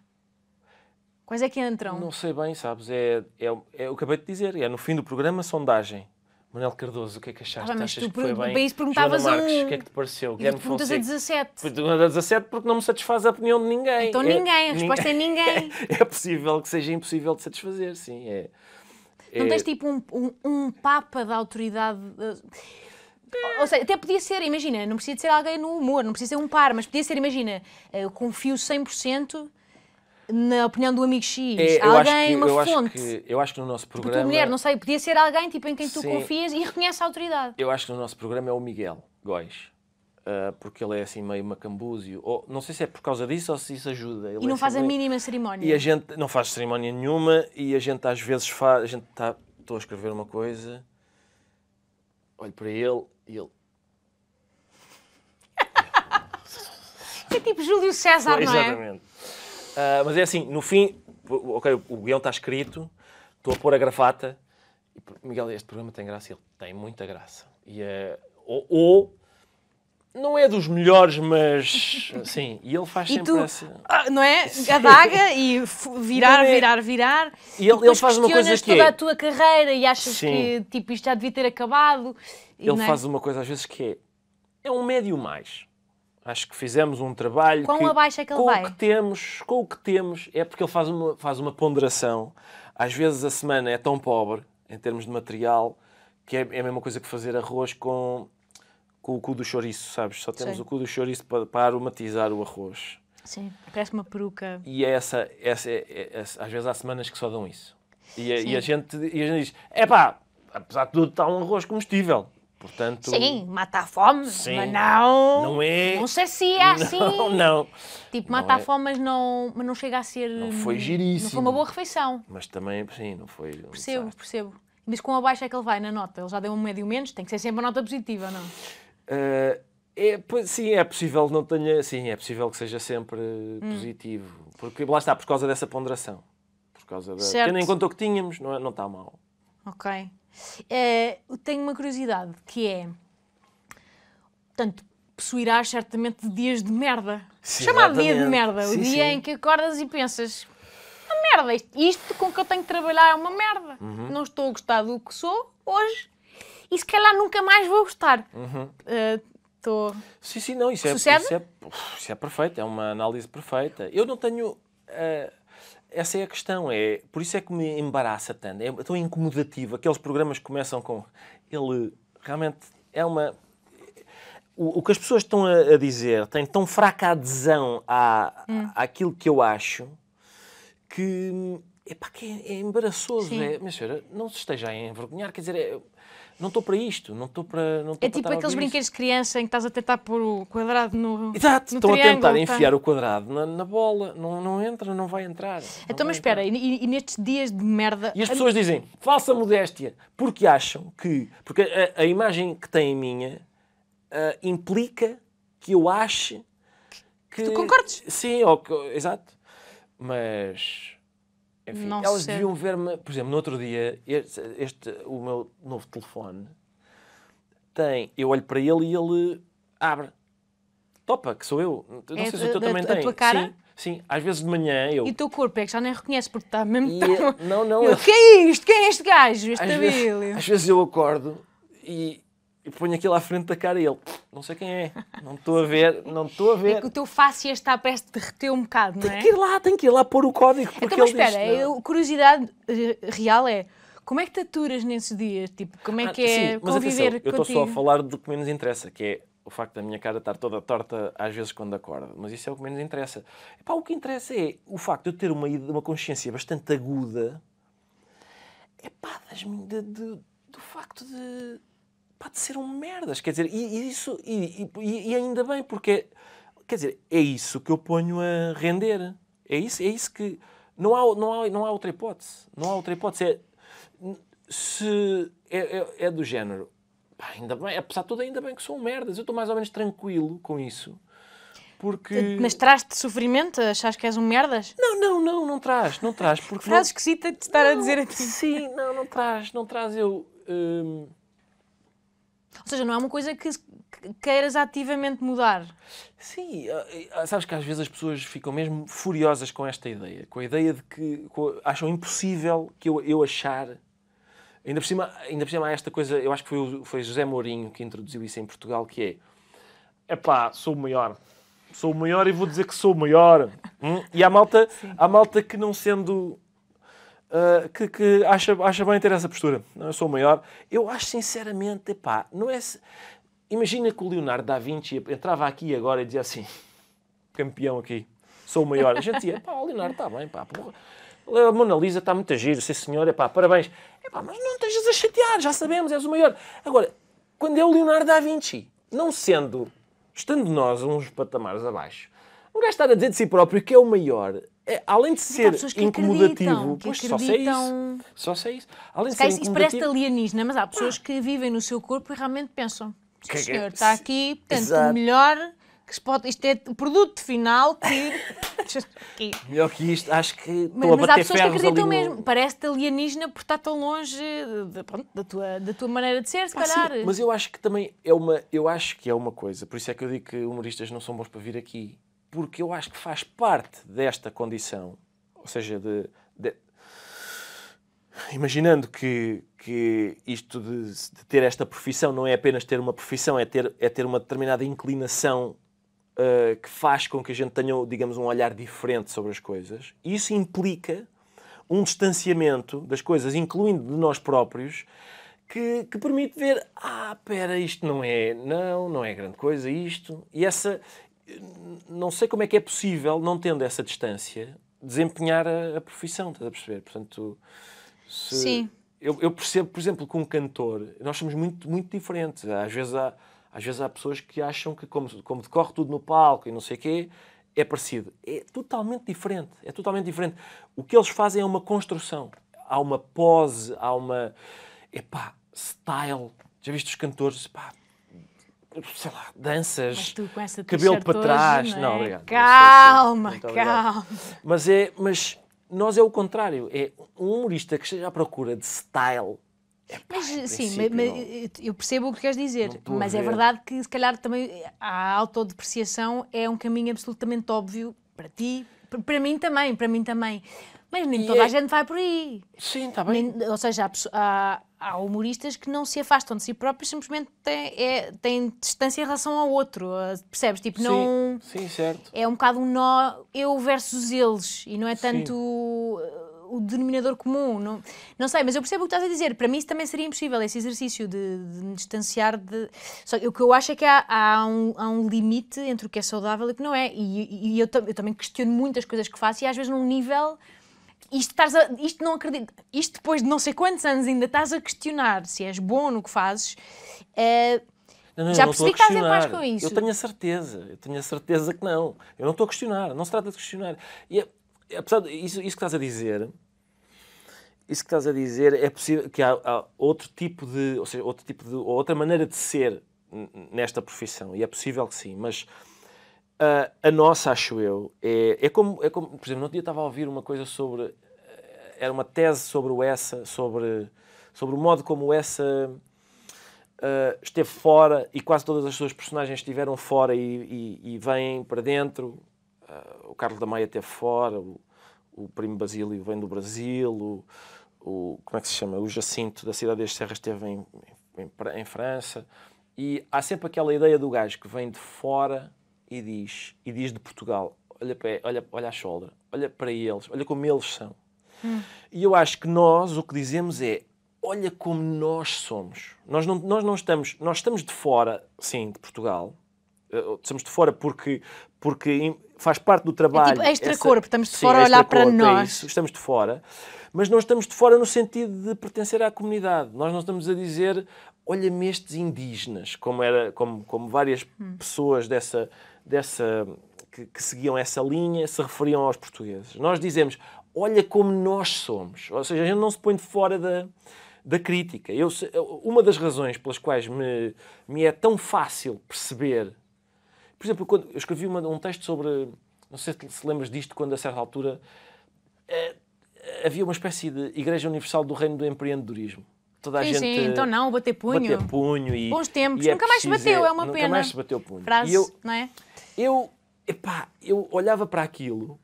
Quais é que entram? Não sei bem, sabes? É, é, é o que acabei de dizer. É no fim do programa sondagem. Manuel Cardoso, o que é que achaste? Ah, mas Achas tu que foi bem? Para isso perguntavas Joana Marques, a um... o que é que te pareceu? Guilherme perguntas Fonseca. a 17. Perguntas a 17 porque não me satisfaz a opinião de ninguém. Então é, ninguém, a resposta é ninguém. <laughs> É, é, possível que seja impossível de satisfazer, sim. É, não é tens tipo um, um, um papa da autoridade... Eh, ou seja, até podia ser, imagina, não precisa de ser alguém no humor, não precisa ser um par, mas podia ser, imagina, eu confio 100% na opinião do amigo X, é, alguém, que, uma eu fonte. Acho que, eu acho que no nosso programa. Porque mulher, não sei, podia ser alguém tipo, em quem tu Sim. confias e reconhece a autoridade. Eu acho que no nosso programa é o Miguel Góis. Uh, porque ele é assim meio macambúzio. Ou, não sei se é por causa disso ou se isso ajuda. Ele e é não é faz assim, a meio... mínima cerimónia. E a gente não faz cerimónia nenhuma e a gente às vezes faz. A gente está. Estou a escrever uma coisa, olho para ele e ele. é tipo Júlio César, não é? Exatamente. Ah, mas é assim, no fim, ok, o guião está escrito, estou a pôr a gravata. E, Miguel, este programa tem graça? Ele tem muita graça. E, uh, ou, ou não é dos melhores, mas <laughs> sim, e ele faz e sempre tu, essa. Ah, não é? A daga e <laughs> virar, é? virar, virar. E ele, e ele faz uma coisa que é- toda a tua carreira e achas sim. que tipo, isto já devia ter acabado. Ele é? faz uma coisa às vezes que é, é um médio mais. Acho que fizemos um trabalho. Quão que, abaixo é que ele com vai? O que temos, com o que temos, é porque ele faz uma, faz uma ponderação. Às vezes a semana é tão pobre, em termos de material, que é, é a mesma coisa que fazer arroz com, com o cu do chouriço, sabes? Só temos Sim. o cu do chouriço para, para aromatizar o arroz. Sim, parece uma peruca. E é essa, essa, é, é, às vezes há semanas que só dão isso. E, e a, gente, e a gente diz: é pá, apesar de tudo, está um arroz comestível. Portanto, sim, mata a fome, sim, mas não, não, é, não é <laughs> assim. Não, tipo, não. Tipo, mata a é. fome, mas não, mas não chega a ser. Não foi giríssimo. Hum, não foi uma boa refeição. Mas também, sim, não foi. Um percebo, desastre. percebo. Mas com baixa é que ele vai na nota? Ele já deu um médio menos, tem que ser sempre uma nota positiva, não? Uh, é, sim, é possível que não tenha. Sim, é possível que seja sempre hum. positivo. Porque lá está, por causa dessa ponderação. Por causa da. Certo. Tendo em conta o que tínhamos, não, é, não está mal. Ok. É, tenho uma curiosidade que é. Portanto, possuirás certamente dias de merda. Chamado dia de merda. Sim, o dia sim. em que acordas e pensas: uma merda, isto, isto, com que eu tenho que trabalhar é uma merda. Uhum. Não estou a gostar do que sou hoje e se calhar nunca mais vou gostar. Uhum. Uh, Sim, sim, não, isso é, isso é, isso é, perfeito, é uma análise perfeita. Eu não tenho. Uh, essa é a questão, é, por isso é que me embaraça tanto, é tão incomodativo. Aqueles programas que começam com ele realmente é uma. O, o que as pessoas estão a, a, dizer tem tão fraca adesão à, hum. àquilo que eu acho que, hum, epá, que é, é embaraçoso. É, minha senhora, não se esteja a envergonhar, quer dizer, é, não estou para isto, não estou para. Não é tipo aqueles brinquedos de criança em que estás a tentar pôr o quadrado no. Exato, no estão a tentar tá? enfiar o quadrado na, na, bola, não, não entra, não vai entrar. Então, mas espera, e, e, nestes dias de merda. E as pessoas dizem falsa modéstia, porque acham que. Porque a, a imagem que têm minha uh, implica que eu ache que. que tu concordes? Sim, ou, exato. Mas enfim, Nossa. elas deviam ver-me. Por exemplo, no outro dia, este, este, o meu novo telefone tem. Eu olho para ele e ele abre. Topa, que sou eu. Não é sei se o teu também tem. A tua cara? Sim. Sim, às vezes de manhã eu. E o teu corpo é que já nem reconhece porque está mesmo. E... Tão... É- não, não. Eu, eu... Quem é isto? Quem é este gajo? Este às vezes, às vezes eu acordo e e ponho aquilo à frente da cara e ele, não sei quem é, não estou a ver, não estou a é ver. É que o teu fácil está a peste derreter um bocado, não é? Tem que ir lá, tem que ir lá pôr o código. Então, porque então, mas ele espera, a curiosidade eh, real é, como é que te aturas nesses dias? Tipo, como é ah, que ah, é sim, conviver atenção, Eu estou só a falar do que menos interessa, que é o facto da minha cara estar toda torta às vezes quando acordo, mas isso é o que menos interessa. Epá, o que interessa é o facto de eu ter uma, uma consciência bastante aguda epá, das, de, de, do facto de pode ser um merdas. Quer dizer, e, e isso, e, e, e, ainda bem, porque quer dizer, é isso que eu ponho a render. É isso, é isso que. Não há, não, há, não há outra hipótese. Não há outra hipótese. É, se é, é, é do género. Pá, ainda bem, apesar de tudo, ainda bem que sou um merdas. Eu estou mais ou menos tranquilo com isso. Porque... Mas traz-te sofrimento? Achas que és um merdas? Não, não, não, não traz, não traz. Porque Frase não... cita estar não, a dizer a ti. Sim, não, não traz, não traz. Eu. Hum ou seja, não é uma coisa que queiras ativamente mudar. Sim, eh, eh, sabes que às vezes as pessoas ficam mesmo furiosas com esta ideia, com a ideia de que acham impossível que eu, eu achar. Ainda por, cima, ainda por cima há esta coisa, eu acho que foi, foi José Mourinho que introduziu isso em Portugal, que é epá, sou o maior, sou o maior e vou dizer que sou o maior. <laughs> Hum? E há malta, há malta que não sendo uh, que, que, acha, acha bem ter essa postura. Não, eu sou o maior. Eu acho sinceramente, pá não é. Se... Imagina que o Leonardo da Vinci entrava aqui agora e dizia assim: <laughs> campeão aqui, sou o maior. A gente dizia: pá, o Leonardo está bem, pá, porra. A Mona Lisa está muito giro, sim senhor, é pá parabéns. pá, mas não estejas a chatear, já sabemos, és o maior. Agora, quando é o Leonardo da Vinci, não sendo, estando nós uns patamares abaixo, um gajo estar a dizer de si próprio que é o maior, é, além de ser há incomodativo, que acreditam, pois, acreditam... só sei isso. Só sei isso. Além de ser isso alienígena, é? mas há pessoas que vivem no seu corpo e realmente pensam: o que, senhor, está aqui, portanto, Exato. melhor que se pode. Isto é o produto final que. <laughs> melhor que isto, acho que. Mas, mas há pessoas que acreditam no... mesmo. Parece-te alienígena por estar tão longe de, pronto, da, tua, da tua maneira de ser, se ah, calhar. Sim, mas eu acho que também é uma, eu acho que é uma coisa, por isso é que eu digo que humoristas não são bons para vir aqui porque eu acho que faz parte desta condição, ou seja, de, de imaginando que, que isto de, de, ter esta profissão não é apenas ter uma profissão, é ter, é ter uma determinada inclinação uh, que faz com que a gente tenha, digamos, um olhar diferente sobre as coisas. Isso implica um distanciamento das coisas, incluindo de nós próprios, que, que permite ver, ah, pera, isto não é, não, não é grande coisa, isto. E essa, não sei como é que é possível, não tendo essa distância, desempenhar a, a profissão, estás a perceber? Portanto, se... Sim. Eu, eu, percebo, por exemplo, que um cantor, nós somos muito, muito diferentes. Às vezes há, às vezes há pessoas que acham que, como, como decorre tudo no palco e não sei o quê, é parecido. É totalmente diferente. É totalmente diferente. O que eles fazem é uma construção. Há uma pose, há uma. Epá, style. Já viste os cantores? Epá, sei lá, danças, cabelo para trás. Hoje, não, é? não, obrigado. Calma, calma. Obrigado. Mas é, mas nós é o contrário. É um humorista que esteja à procura de style. Epá, é mas, sim, mas, mas, eu percebo o que queres dizer, mas é verdade que se calhar também a autodepreciação é um caminho absolutamente óbvio para ti, para mim também, para mim também. Mas nem e toda é... a gente vai por aí. Sim, está bem. Nem, ou seja, há, há, há humoristas que não se afastam de si próprios, simplesmente têm, é, têm distância em relação ao outro. Percebes? Tipo, não. Sim, sim, certo. É um bocado um nó eu versus eles e não é tanto o, uh, o denominador comum. Não, não sei, mas eu percebo o que estás a dizer. Para mim, isso também seria impossível, esse exercício de, de me distanciar. De... Só que o que eu acho é que há, há, um, há um limite entre o que é saudável e o que não é. E, e eu, eu também questiono muitas coisas que faço e às vezes num nível isto, estás a, isto não acredito, isto depois de não sei quantos anos ainda estás a questionar se és bom no que fazes. Uh, não, não, já percebi que estás em paz com isso. Eu tenho a certeza, eu tenho a certeza que não. Eu não estou a questionar, não se trata de questionar. E é, é, apesar de isso, isso que estás a dizer, isso que estás a dizer é possível que há, há, outro tipo de, ou seja, outro tipo de, outra maneira de ser nesta profissão. E é possível que sim, mas Uh, a nossa, acho eu, é, é, como, é como, por exemplo, no outro dia estava a ouvir uma coisa sobre, eh, era uma tese sobre o Essa, sobre, sobre o modo como o Essa uh, esteve fora e quase todas as suas personagens estiveram fora e, e, e vêm para dentro. Uh, o Carlos da Maia esteve fora, o, o Primo Basílio vem do Brasil, o, o, como é que se chama, o Jacinto da Cidade das Serras esteve em, em, em, em França. E há sempre aquela ideia do gajo que vem de fora e diz, e diz de Portugal: olha, para, olha, olha a Shoulder, olha para eles, olha como eles são. Hum. E eu acho que nós o que dizemos é: olha como nós somos. Nós não, nós não estamos, nós estamos de fora, sim, de Portugal. Eh, estamos de fora porque, porque faz parte do trabalho. É tipo extra-corpo, estamos de sim, fora a olhar para é nós. É estamos de fora, mas não estamos de fora no sentido de pertencer à comunidade. Nós não estamos a dizer, olha-me estes indígenas, como, era, como, como várias hum. pessoas dessa, dessa que, que seguiam essa linha se referiam aos portugueses. Nós dizemos, olha como nós somos. Ou seja, a gente não se põe de fora da, da crítica. Eu, uma das razões pelas quais me, me é tão fácil perceber. Por exemplo, quando eu escrevi uma, um texto sobre. Não sei se lembras disto, quando a certa altura é, havia uma espécie de Igreja Universal do Reino do Empreendedorismo toda a sim, gente. Sim, então não, bater punho. Bater punho e. Bons tempos, e é nunca é mais se bateu, é uma nunca pena. Nunca mais se bateu punho. Frase, e eu, não é? Eu, epá, eu olhava para aquilo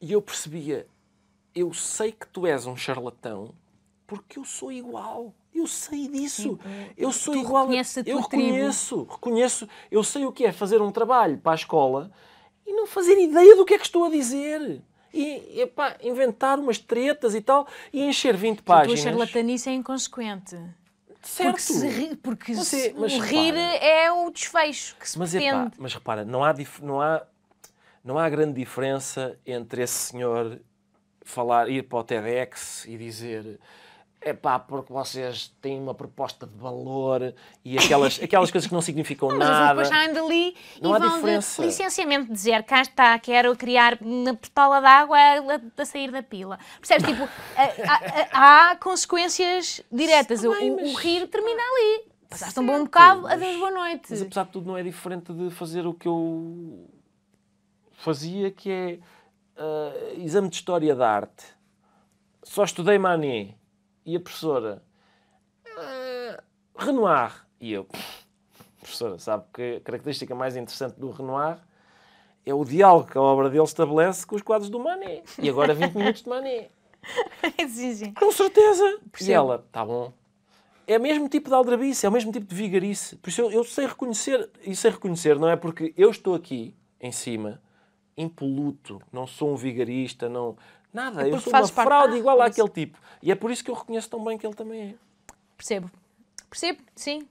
e eu percebia, eu sei que tu és um charlatão porque eu sou igual. Eu sei disso. Sim. eu sou tu igual. Reconhece a eu reconheço, tribo. reconheço. Eu sei o que é fazer um trabalho para a escola e não fazer ideia do que é que estou a dizer e epá, inventar umas tretas e tal e encher 20 páginas. A tua charlatanice é inconsequente. Certo. Porque, se ri, porque mas, o rir repara, é o desfecho que se mas, epá, mas repara, não há, não, há, não há grande diferença entre esse senhor falar, ir para o TEDx e dizer é pá, porque vocês têm uma proposta de valor e aquelas, <laughs> aquelas coisas que não significam não, nada. Mas depois saem dali não e há vão diferença. de licenciamento dizer cá está, quero criar na portola d'água a, a, sair da pila. Percebes? Tipo, há, há consequências diretas. Ah, o, mas... o rir termina ali. Passaste um bom bocado, adeus, boa noite. Mas apesar de tudo, não é diferente de fazer o que eu fazia, que é uh, exame de História da Arte. Só estudei Mané. E a professora, ah, Renoir. E eu, professora, sabe que a característica mais interessante do Renoir é o diálogo que a obra dele estabelece com os quadros do Manet. E agora 20 <laughs> minutos de Manet. Exigem. Com certeza. E ela, tá bom. É o mesmo tipo de aldrabice, é o mesmo tipo de vigarice. Por isso eu, eu sei reconhecer, e sei reconhecer, não é porque eu estou aqui, em cima, impoluto, não sou um vigarista, não, Nada, é eu sou uma fraude igual àquele tipo. E é por isso que eu reconheço tão bem que ele também é. Percebo. Percebo, sim.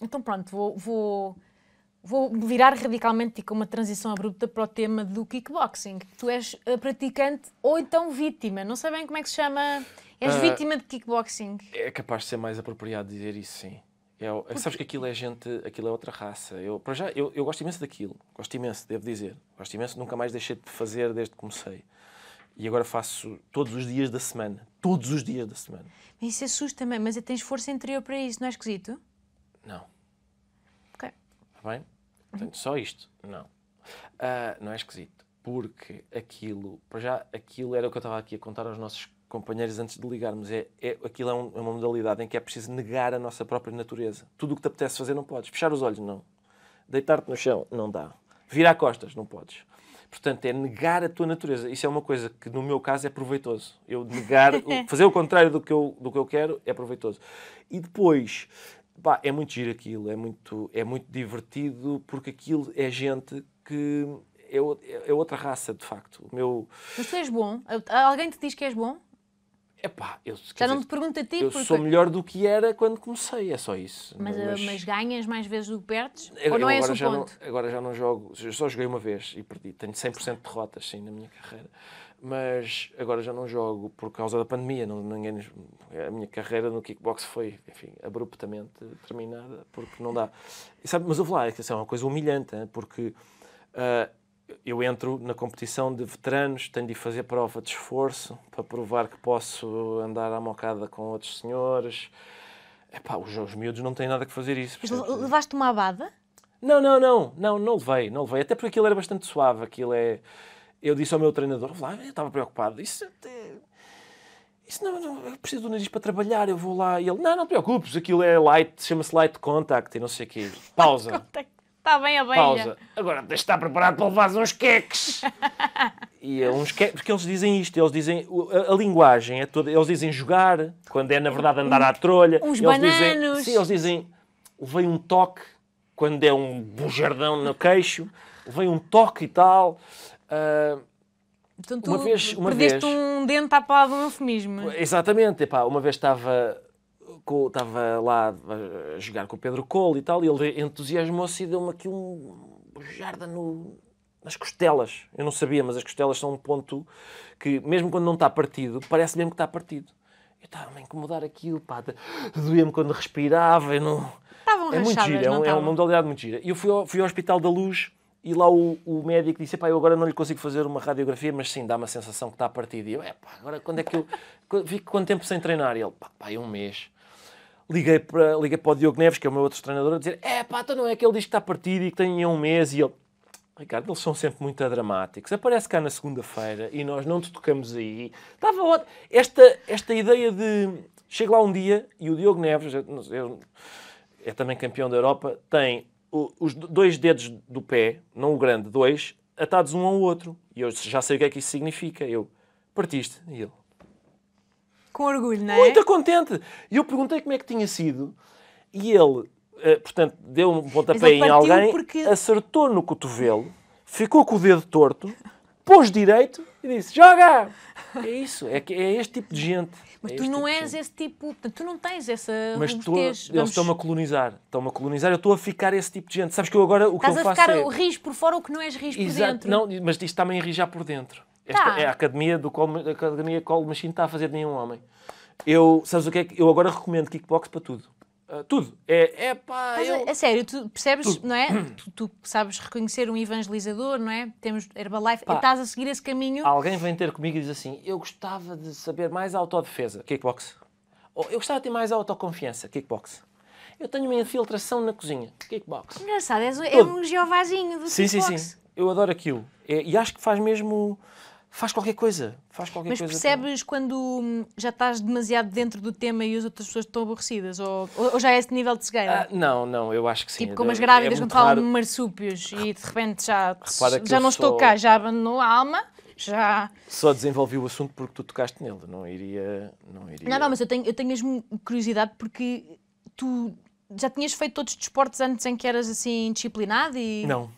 então pronto, vou, vou, vou virar radicalmente e com uma transição abrupta para o tema do kickboxing. Tu és praticante ou então vítima, não sei bem como é que se chama. És uh, vítima de kickboxing. É capaz de ser mais apropriado dizer isso, sim. É sabes que aquilo é gente, aquilo é outra raça. Eu, para já, eu, eu gosto imenso daquilo, gosto imenso, devo dizer. Gosto imenso, nunca mais deixei de fazer desde que comecei. E agora faço todos os dias da semana. Todos os dias da semana. isso isso assusta-me, mas tens força interior para isso, não é esquisito? Não. Ok. Está bem? Portanto, só isto, não. Uh, não é esquisito, porque aquilo, para já, aquilo era o que eu estava aqui a contar aos nossos companheiros, antes de ligarmos, é, é, aquilo é, um, é uma modalidade em que é preciso negar a nossa própria natureza. Tudo o que te apetece fazer não podes. Fechar os olhos, não. Deitar-te no chão, não dá. Virar costas, não podes. Portanto, é negar a tua natureza. Isso é uma coisa que, no meu caso, é proveitoso. Eu negar, <laughs> fazer o contrário do que, eu, do que eu quero é proveitoso. E depois, pá, é muito giro aquilo, é muito, é muito divertido, porque aquilo é gente que é, é outra raça, de facto. O meu... Mas tu és bom? Alguém te diz que és bom? Epá, eu, Já não dizer, te pergunto a ti. Eu porque... sou melhor do que era quando comecei, é só isso. Mas, mas... Eh, mas ganhas mais vezes do que perdes? Eu, ou não é esse o ponto? Não, agora já não jogo, eu só joguei uma vez e perdi. Tenho 100% de derrotas, sim, na minha carreira. Mas agora já não jogo por causa da pandemia. Não, ninguém, a minha carreira no kickbox foi, enfim, abruptamente terminada, porque não dá. E, sabe, mas eu vou lá, é, é uma coisa humilhante, hein, né? porque. Uh, eu entro na competição de veteranos, tenho de fazer prova de esforço para provar que posso andar à mocada com outros senhores. Epá, os, os miúdos não têm nada que fazer isso. levaste uma abada? Não, não, não, não, não levei, não levei. Até porque aquilo era bastante suave, aquilo é... Eu disse ao meu treinador, lá, eu estava preocupado, isso... Isso não, não, eu preciso do nariz para trabalhar, eu vou lá. E ele, não, não te preocupes, aquilo é light, chama-se light contact e não sei o quê. Pausa. <laughs> Está bem a beira. Pausa. Agora tens de estar preparado para levar uns queques. <laughs> e é uns queques. Porque eles dizem isto, eles dizem. A, a, linguagem é toda. Eles dizem jogar, quando é na verdade andar à trolha. Uns eles bananos. Dizem, sim, eles dizem. Levei um toque, quando é um bujardão no queixo. Levei um toque e tal. Uh, ah, Portanto, uma vez, uma perdeste vez, um dente à palavra de um eufemismo. Exatamente. Epá, uma vez estava estava lá a jogar com o Pedro Colo e tal, e ele entusiasmou-se e deu-me aqui um jarda no, nas costelas. Eu não sabia, mas as costelas são um ponto que, mesmo quando não está partido, parece mesmo que está partido. Eu estava a incomodar aquilo, pá, doía-me quando respirava, eu não... Estavam é muito gira, é, um, é uma modalidade muito gira. E eu fui ao, fui ao Hospital da Luz e lá o, o médico disse: pá, eu agora não lhe consigo fazer uma radiografia, mas sim, dá-me a sensação que está partido E eu, é pá, agora quando é que eu. Fico quanto tempo sem treinar? E ele, pá, pá, é um mês liguei para, liguei para o Diogo Neves, que é o meu outro treinador, a dizer: é pá, então não é que ele diz que está partido e que tem um mês e ele. Ricardo, eles são sempre muito dramáticos. Aparece cá na segunda-feira e nós não te tocamos aí. Estava ótimo. Esta, esta ideia de. Chego lá um dia e o Diogo Neves, é também campeão da Europa, tem os dois dedos do pé, não o grande, dois, atados um ao outro. E eu já sei o que é que isso significa. Eu, partiste. E ele, com orgulho, não é? Muito contente. E eu perguntei como é que tinha sido e ele, eh, portanto, deu um pontapé em alguém, porque... acertou no cotovelo, ficou com o dedo torto, pôs direito e disse: Joga! É isso, é, é este tipo de gente. Mas é tu não tipo és esse tipo, tu não tens essa. Mas tu, eles estão-me a colonizar, estão-me a colonizar, eu estou a ficar esse tipo de gente. Sabes que eu agora o Estás que eu faço. Estás a ficar é... ris por fora o que não és ris por dentro. Não, mas isto está-me a enrijar por dentro. Esta tá. é a academia do qual a academia qual Machine está a fazer de nenhum homem. Eu, sabes o que é que eu agora recomendo kickbox para tudo. Uh, tudo. É, é pá. Mas, eu... A é, é sério, tu percebes, tudo. não é? <clears throat> Tu, tu, sabes reconhecer um evangelizador, não é? Temos Herbalife, pá, e estás a seguir esse caminho. Alguém vem ter comigo e diz assim: Eu gostava de saber mais autodefesa, kickbox. Ou eu gostava de ter mais autoconfiança, kickbox. Eu tenho uma infiltração na cozinha, kickbox. Engraçado, és, é um geovazinho do sim, kickbox. Sim, sim, sim. Eu adoro aquilo. É, e acho que faz mesmo faz qualquer coisa. Faz qualquer Mas coisa percebes quando já estás demasiado dentro do tema e as outras pessoas estão aborrecidas? Ou, ou já é esse nível de cegueira? Ah, não, não, eu acho que sim. Tipo como as é grávidas é quando falam raro... de marsúpios e de repente já, já não estou cá, já abandonou a alma. Já... Só desenvolvi o assunto porque tu tocaste nele, não iria. Não, iria... não, não mas eu tenho, eu tenho mesmo curiosidade porque tu já tinhas feito todos os desportos antes em que eras assim disciplinado e. Não,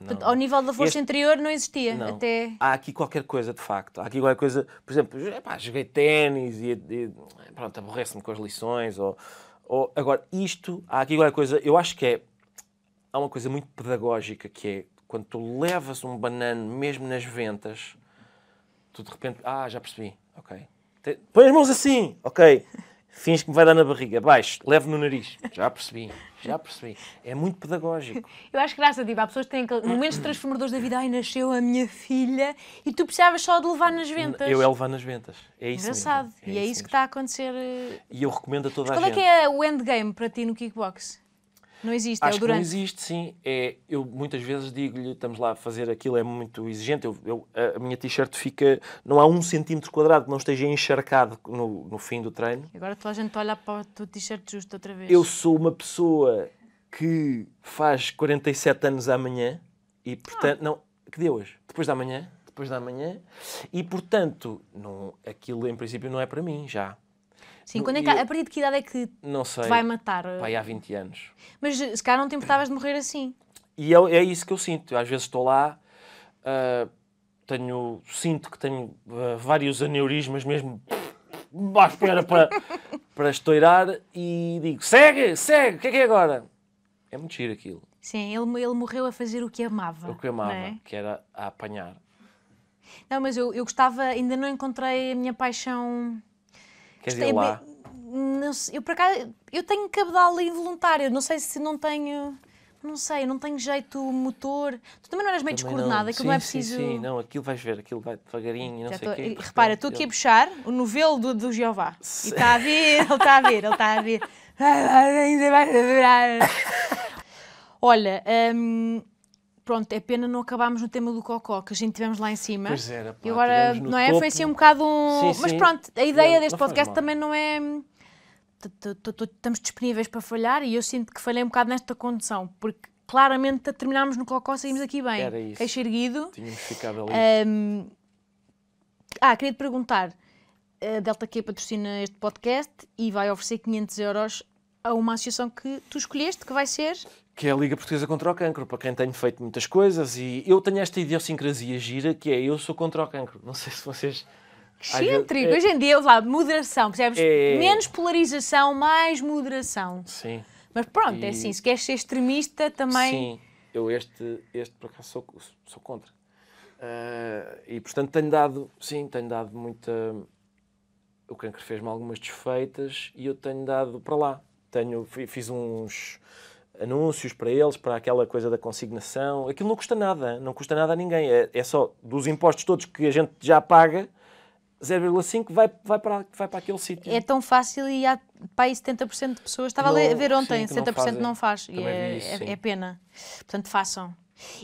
não. Ao nível da força este... interior não existia não. até. Há aqui qualquer coisa, de facto. Há aqui qualquer coisa. Por exemplo, epá, joguei ténis e, e pronto, aborrece-me com as lições. Ou, ou, agora, isto, há aqui qualquer coisa. Eu acho que é. Há uma coisa muito pedagógica que é quando tu levas um banano mesmo nas ventas, tu de repente. Ah, já percebi. Ok. Põe as mãos assim. Ok. Fins que me vai dar na barriga. Baixo. Levo no nariz. Já percebi. Já percebi. É muito pedagógico. <laughs> Eu acho graça, tipo, há pessoas que têm momentos transformadores da vida. Ai, nasceu a minha filha e tu precisavas só de levar nas ventas. Eu é levar nas ventas. É isso Engraçado. mesmo. É e é isso, isso que está a acontecer. Eh, e eu recomendo a toda Mas a qual é gente. Qual é que é o endgame para ti no kickbox? Não existe, é Acho é o durante. não existe, sim. É, eu muitas vezes digo-lhe, estamos lá a fazer aquilo, é muito exigente. Eu, eu a minha t-shirt fica. Não há um centímetro quadrado que não esteja encharcado no, no fim do treino. Agora toda a gente olha para o teu t-shirt justo outra vez. Eu sou uma pessoa que faz 47 anos amanhã e, ah. portanto. Ah. Não, que dia é hoje? Depois da manhã? Depois da manhã. E, portanto, não, aquilo em princípio não é para mim já. Sim, quando é eu, a partir de que idade é que não sei, te vai matar? Pai, há 20 anos. Mas se calhar não te importavas de morrer assim. E eu, é, é isso que eu sinto. Às vezes estou lá, uh, tenho, sinto que tenho uh, vários aneurismas mesmo à espera para, <laughs> para estourar e digo: segue, segue, o que é que é agora? É muito giro aquilo. Sim, ele, ele morreu a fazer o que amava. O que amava, é? que era a apanhar. Não, mas eu, eu gostava, ainda não encontrei a minha paixão Queres ir lá? Não, eu por acaso eu tenho cabedal involuntário, não sei se não tenho. Não sei, não tenho jeito motor. Tu também não eras meio descoordenada, aquilo não é preciso. Sim, sim, não, aquilo vais ver, aquilo vai devagarinho, não Já sei o quê. Repara, estou aqui a puxar o novelo do, do Jeová. E está a ver ele está a ver ele está a vir. <laughs> Olha, hum, pronto, é pena não acabarmos no tema do Cocó, que a gente tivemos lá em cima. Pois era, pá, e agora, não é? Topo. Foi assim um bocado um... Sim, Mas pronto, a ideia deste podcast também não é... Estamos disponíveis para falhar e eu sinto que falhei um bocado nesta condução, porque claramente terminámos no Cocó, saímos aqui bem. Era isso. Queixo erguido. Tínhamos ficado ali. Ah, queria-te perguntar. A Delta Q patrocina este podcast e vai oferecer 500 euros a uma associação que tu escolheste, que vai ser que é a Liga Portuguesa contra o Cancro, para quem tenho feito muitas coisas e eu tenho esta idiosincrasia gira que é eu sou contra o cancro. Não sei se vocês. Excêntrico. É... Hoje em dia, lá, moderação, percebes? É... Menos polarização, mais moderação. Sim. Mas pronto, é e... é assim, se queres ser extremista também. Sim, eu este, este por acaso sou, sou contra. Uh, e portanto tenho dado, sim, tenho dado muita. O cancro fez-me algumas desfeitas e eu tenho dado para lá. Tenho, fiz uns anúncios para eles, para aquela coisa da consignação. Aquilo não custa nada, não custa nada a ninguém. É, é só dos impostos todos que a gente já paga, 0,5 vai, vai, para, vai para aquele sítio. É tão fácil e há para aí 70% de pessoas. Estava não, a ver ontem, sim, 70% não, faz. Não faz. É, isso, é, é, pena. Portanto, façam.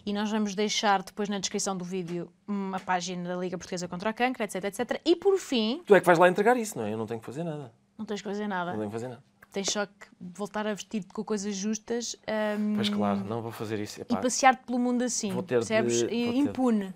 E nós vamos deixar depois na descrição do vídeo uma página da Liga Portuguesa contra o Câncer, etc, etc. E por fim. Tu é que vais lá entregar isso, não é? Eu não tenho que fazer nada. Não tens que fazer nada. Não tenho que fazer nada tens só que voltar a vestir-te com coisas justas. Um, pois claro, não vou fazer isso. Epá. E passear-te pelo mundo assim, vou ter percebes? De... Impune.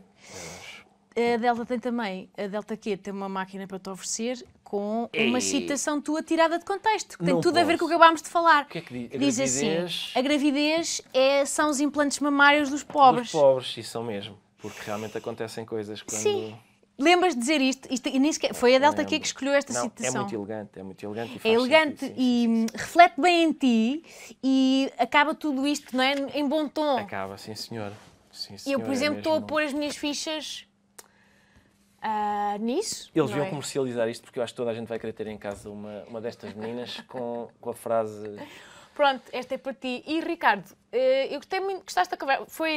É, a Delta tem também, a Delta Q tem uma máquina para te oferecer com Ei. uma citação tua tirada de contexto, que tem não tudo posso. a ver com o que acabámos de falar. O que é que diz? Assim, gravidez... assim: a gravidez é, são os implantes mamários dos pobres. Dos pobres, isso são mesmo, porque realmente acontecem coisas quando. Sim. Lembras de dizer isto? isto e nem sequer, foi a Delta é Lembro. que escolheu esta não, citação. É muito elegante, é muito elegante. é elegante sentido, e sim, hum, sim. reflete bem em ti e acaba tudo isto não é? em bom tom. Acaba, sim senhor. Sim, senhor eu, por é exemplo, é estou a pôr as minhas fichas uh, nisso. Eles vão é? comercializar isto porque eu acho que toda a gente vai querer ter em casa uma, uma destas meninas com, com a frase. Pronto, esta é para ti. E Ricardo, eh, eu gostei muito, gostaste da conversa. Foi.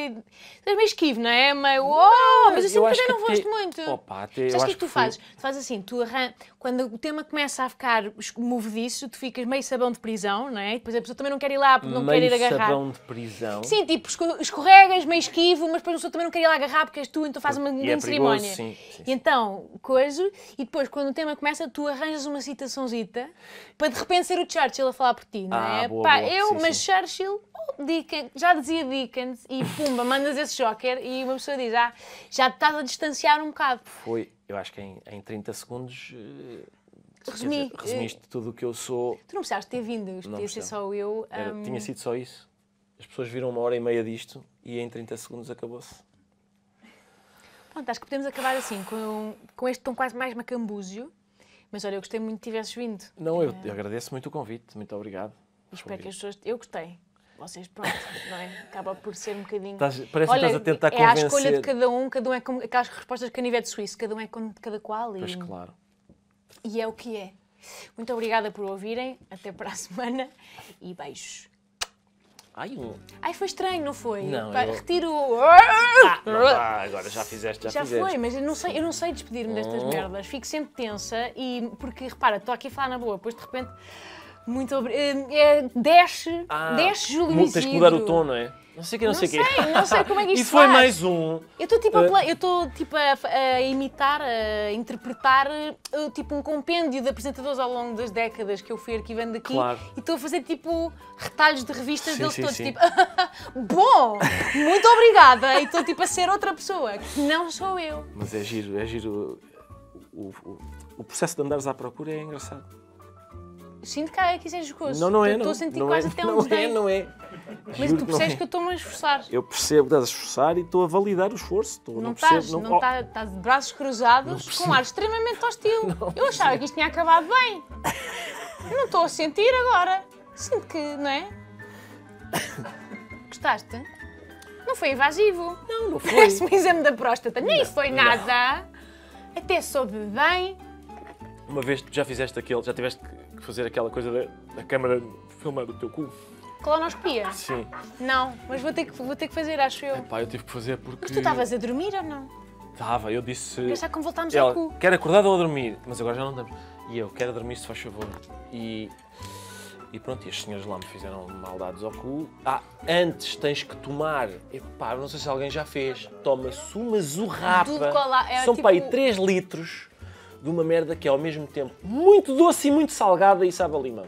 És meio esquivo, não é? Meio. Oh, mas assim, eu sempre não gosto te... muito. Opa, te... Sabes o que é que tu que fazes? Tu fazes assim, tu arran... quando o tema começa a ficar movediço, tu ficas meio sabão de prisão, não é? depois a pessoa também não quer ir lá porque não meio quer ir agarrar. sabão de prisão. Sim, tipo, escorregas, meio esquivo, mas depois a pessoa também não quer ir lá agarrar porque és tu, então faz uma é grande é cerimónia. Sim, sim, E então, coisa, e depois quando o tema começa, tu arranjas uma citaçãozita para de repente ser o Churchill a falar por ti, não ah, é? Ah, boa, Pá, boa, eu, sim, mas sim. Churchill, oh, digo Dickens, já dizia Dickens e pumba, mandas esse joker e uma pessoa diz, ah, já te estás a distanciar um bocado. Foi, eu acho que em, em 30 segundos eh, Resumi, dizer, eh, resumiste uh, tudo o que eu sou. Tu não precisaste de ter vindo, podia ser só eu. Um... tinha sido só isso. As pessoas viram uma hora e meia disto e em 30 segundos acabou-se. Pronto, acho que podemos acabar assim, com, com este tom quase mais macambúzio. Mas olha, eu gostei muito que tivesses vindo. Não, eu, eu eh, agradeço muito o convite, muito obrigado. Espero convite. que as pessoas. Eu gostei vocês, pronto, não é? Acaba por ser um bocadinho. parece Olha, que estás a tentar é convencer. É a escolha de cada um, cada um é com aquelas é respostas de canivete suíço, cada um é de cada qual. E, pois claro. E é o que é. Muito obrigada por ouvirem, até para a semana e beijos. Ai, um... Ai, foi estranho, não foi? Não, Pá, eu... Retiro o... Ah, ah. agora já fizeste, já, já fizeste. Já foi, mas eu não sei, eu não sei despedir-me destas oh. merdas. Fico sempre tensa e... Porque, repara, estou aqui a falar na boa, depois de repente... Muito obrigado. Eh, é, desce, ah, desce Júlio Tens que mudar o tom, não é? Não sei o que, não, não sei o que. Não sei como é que <laughs> isto E foi faz. mais um. Eu estou tipo, a, eh, eu tô, tipo a, a, imitar, a interpretar eh, tipo um compêndio de apresentadores ao longo das décadas que eu fui arquivando aqui. Claro. E estou a fazer tipo retalhos de revistas sim, deles sim, todos. Sim. Tipo, <laughs> bom, muito obrigada. E estou tipo a ser outra pessoa, que não sou eu. Mas é giro, é giro. O, o, o processo de andares à procura é engraçado. Sinto que há aqui sem discurso. Não, não é, não. Estou a sentir não quase é, até um Não é, não é. Mas Juro tu percebes que, é. que eu estou-me a esforçar. Eu percebo que estás a esforçar e estou a validar o esforço. Estou, não, não estás, percebo, não, não oh. tá, estás de braços cruzados com um ar extremamente hostil. <laughs> eu achava que isto tinha acabado bem. não estou a sentir agora. Sinto que, não é? Gostaste? Não foi invasivo. Não, não <laughs> foi. Parece-me exame da próstata. Nem foi nada. Até soube bem. Uma vez já fizeste aquele, já tiveste fazer aquela coisa da, da filmar do teu cu. Colonoscopia? Sim. Não, mas vou ter que, vou ter que fazer, acho eu. pai eu tive que fazer porque... Mas tu estavas a dormir ou não? Estava, eu disse... Pensar como voltámos ao cu. Quer acordar ou dormir? Mas agora já não estamos. E eu, quero dormir se faz favor. E... E pronto, e as senhoras lá me fizeram maldades ao cu. Ah, antes tens que tomar, epá, não sei se alguém já fez, toma-se uma zurrapa. Tudo cola, é, São tipo... para aí 3 litros de uma merda que é ao mesmo tempo muito doce e muito salgada e sabe a limão.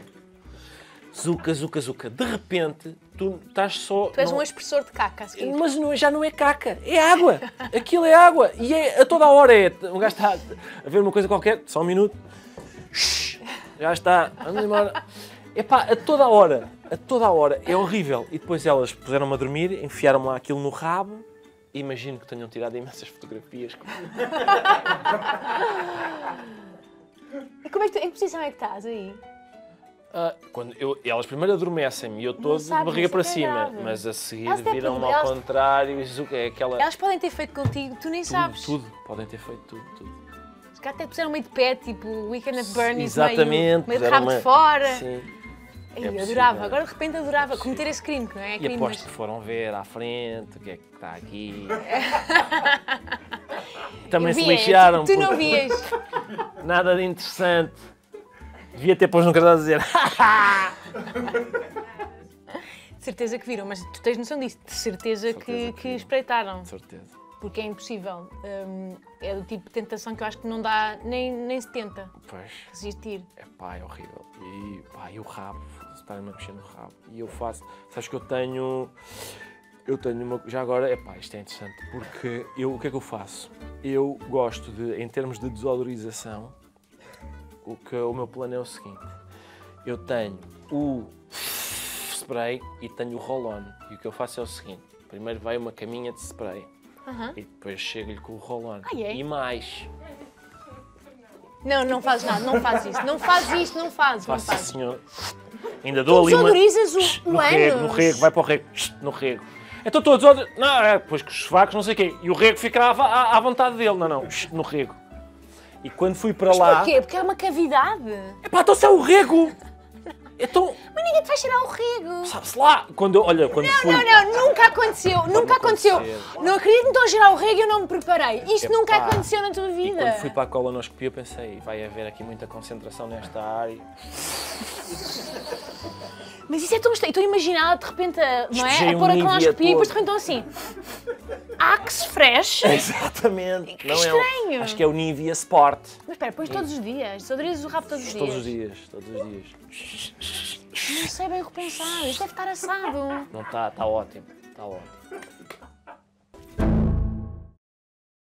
Zuca, zuca, zuca. De repente, tu estás só. Tu és não... um expressor de caca. Assim. Mas não, já não é caca, é água. <laughs> Aquilo é água. E é, a toda a hora é. Um gajo está a ver uma coisa qualquer, só um minuto. Shhh, já está. Vamos embora. a toda a hora. A toda a hora. É horrível. E depois elas puseram-me a dormir, enfiaram-me lá aquilo no rabo Imagino que tenham tirado imensas fotografias. <laughs> e como é que tu, em que posição é que estás aí? Ah, quando eu, elas primeiro adormecem-me e eu estou de barriga para é cima, grave. mas a seguir Elas viram-me ao elas- contrário e é aquela. Elas podem ter feito contigo, tu nem sabes. Tudo, podem ter feito tudo, tudo. Se até puseram meio de pé, tipo Weekend at Bernie's, meio, Exatamente. meio de rabo uma- de fora. Sim. E é eu adorava, agora de repente adorava é cometer esse crime, não é? é crime, e aposto mas... que foram ver à frente o que é que está aqui. <laughs> Também se lixaram. Tu não vias. <laughs> Nada de interessante. Devia ter pôs no cartaz a dizer. <laughs> de certeza que viram, mas tu tens noção disso. De certeza, de certeza que, que, que espreitaram. De certeza. Porque é impossível. Hum, é do tipo de tentação que eu acho que não dá, nem, nem se tenta pois. resistir. É pá, é horrível. E pá, e o rabo Tá estarem-me a mexer no rabo. E eu faço, sabes que eu tenho, eu tenho uma, já agora, é pá isto é interessante, porque eu, o que é que eu faço? Eu gosto de, em termos de desodorização, o que o meu plano é o seguinte, eu tenho o spray e tenho o roll-on, e o que eu faço é o seguinte, primeiro vai uma caminha de spray, uh -huh. e depois chego-lhe com o roll-on, ah, e mais... Não, não faz nada, não faz isso, não faz isso, não faz. Faça, Assim, Ainda dou tu ali uma... o, no Rego, no rego, vai para o rego, no rego. Então todos, não, é, pois que os vacos, não sei o quê. E o rego ficava à, à vontade dele, não, não, no rego. E quando fui para Mas lá. Porquê? Porque é uma cavidade. pá, então se é o rego! Então... Mas ninguém te vai cheirar o rego. Sabe-se lá, quando eu, olha, quando não, fui... Não, não, nunca aconteceu, nunca aconteceu. Não acredito que me estão a cheirar o rego e eu não me preparei. Isto nunca aconteceu na tua vida. E quando fui para a colonoscopia pensei, vai haver aqui muita concentração nesta área. <laughs> Mas isso é tão estranho. Estou a imaginar, de repente, a, não é? A é pôr a colonoscopia e depois de repente estão assim. Axe Fresh? <laughs> Exatamente. Que não estranho. É o, acho que é o Nivea Sport. Mas espera, pões todos os dias. Saudarias o rabo todos os dias. Todos os dias, todos os dias. Não sei bem o que pensar. Isto deve estar assado. Não está, está ótimo. Está ótimo.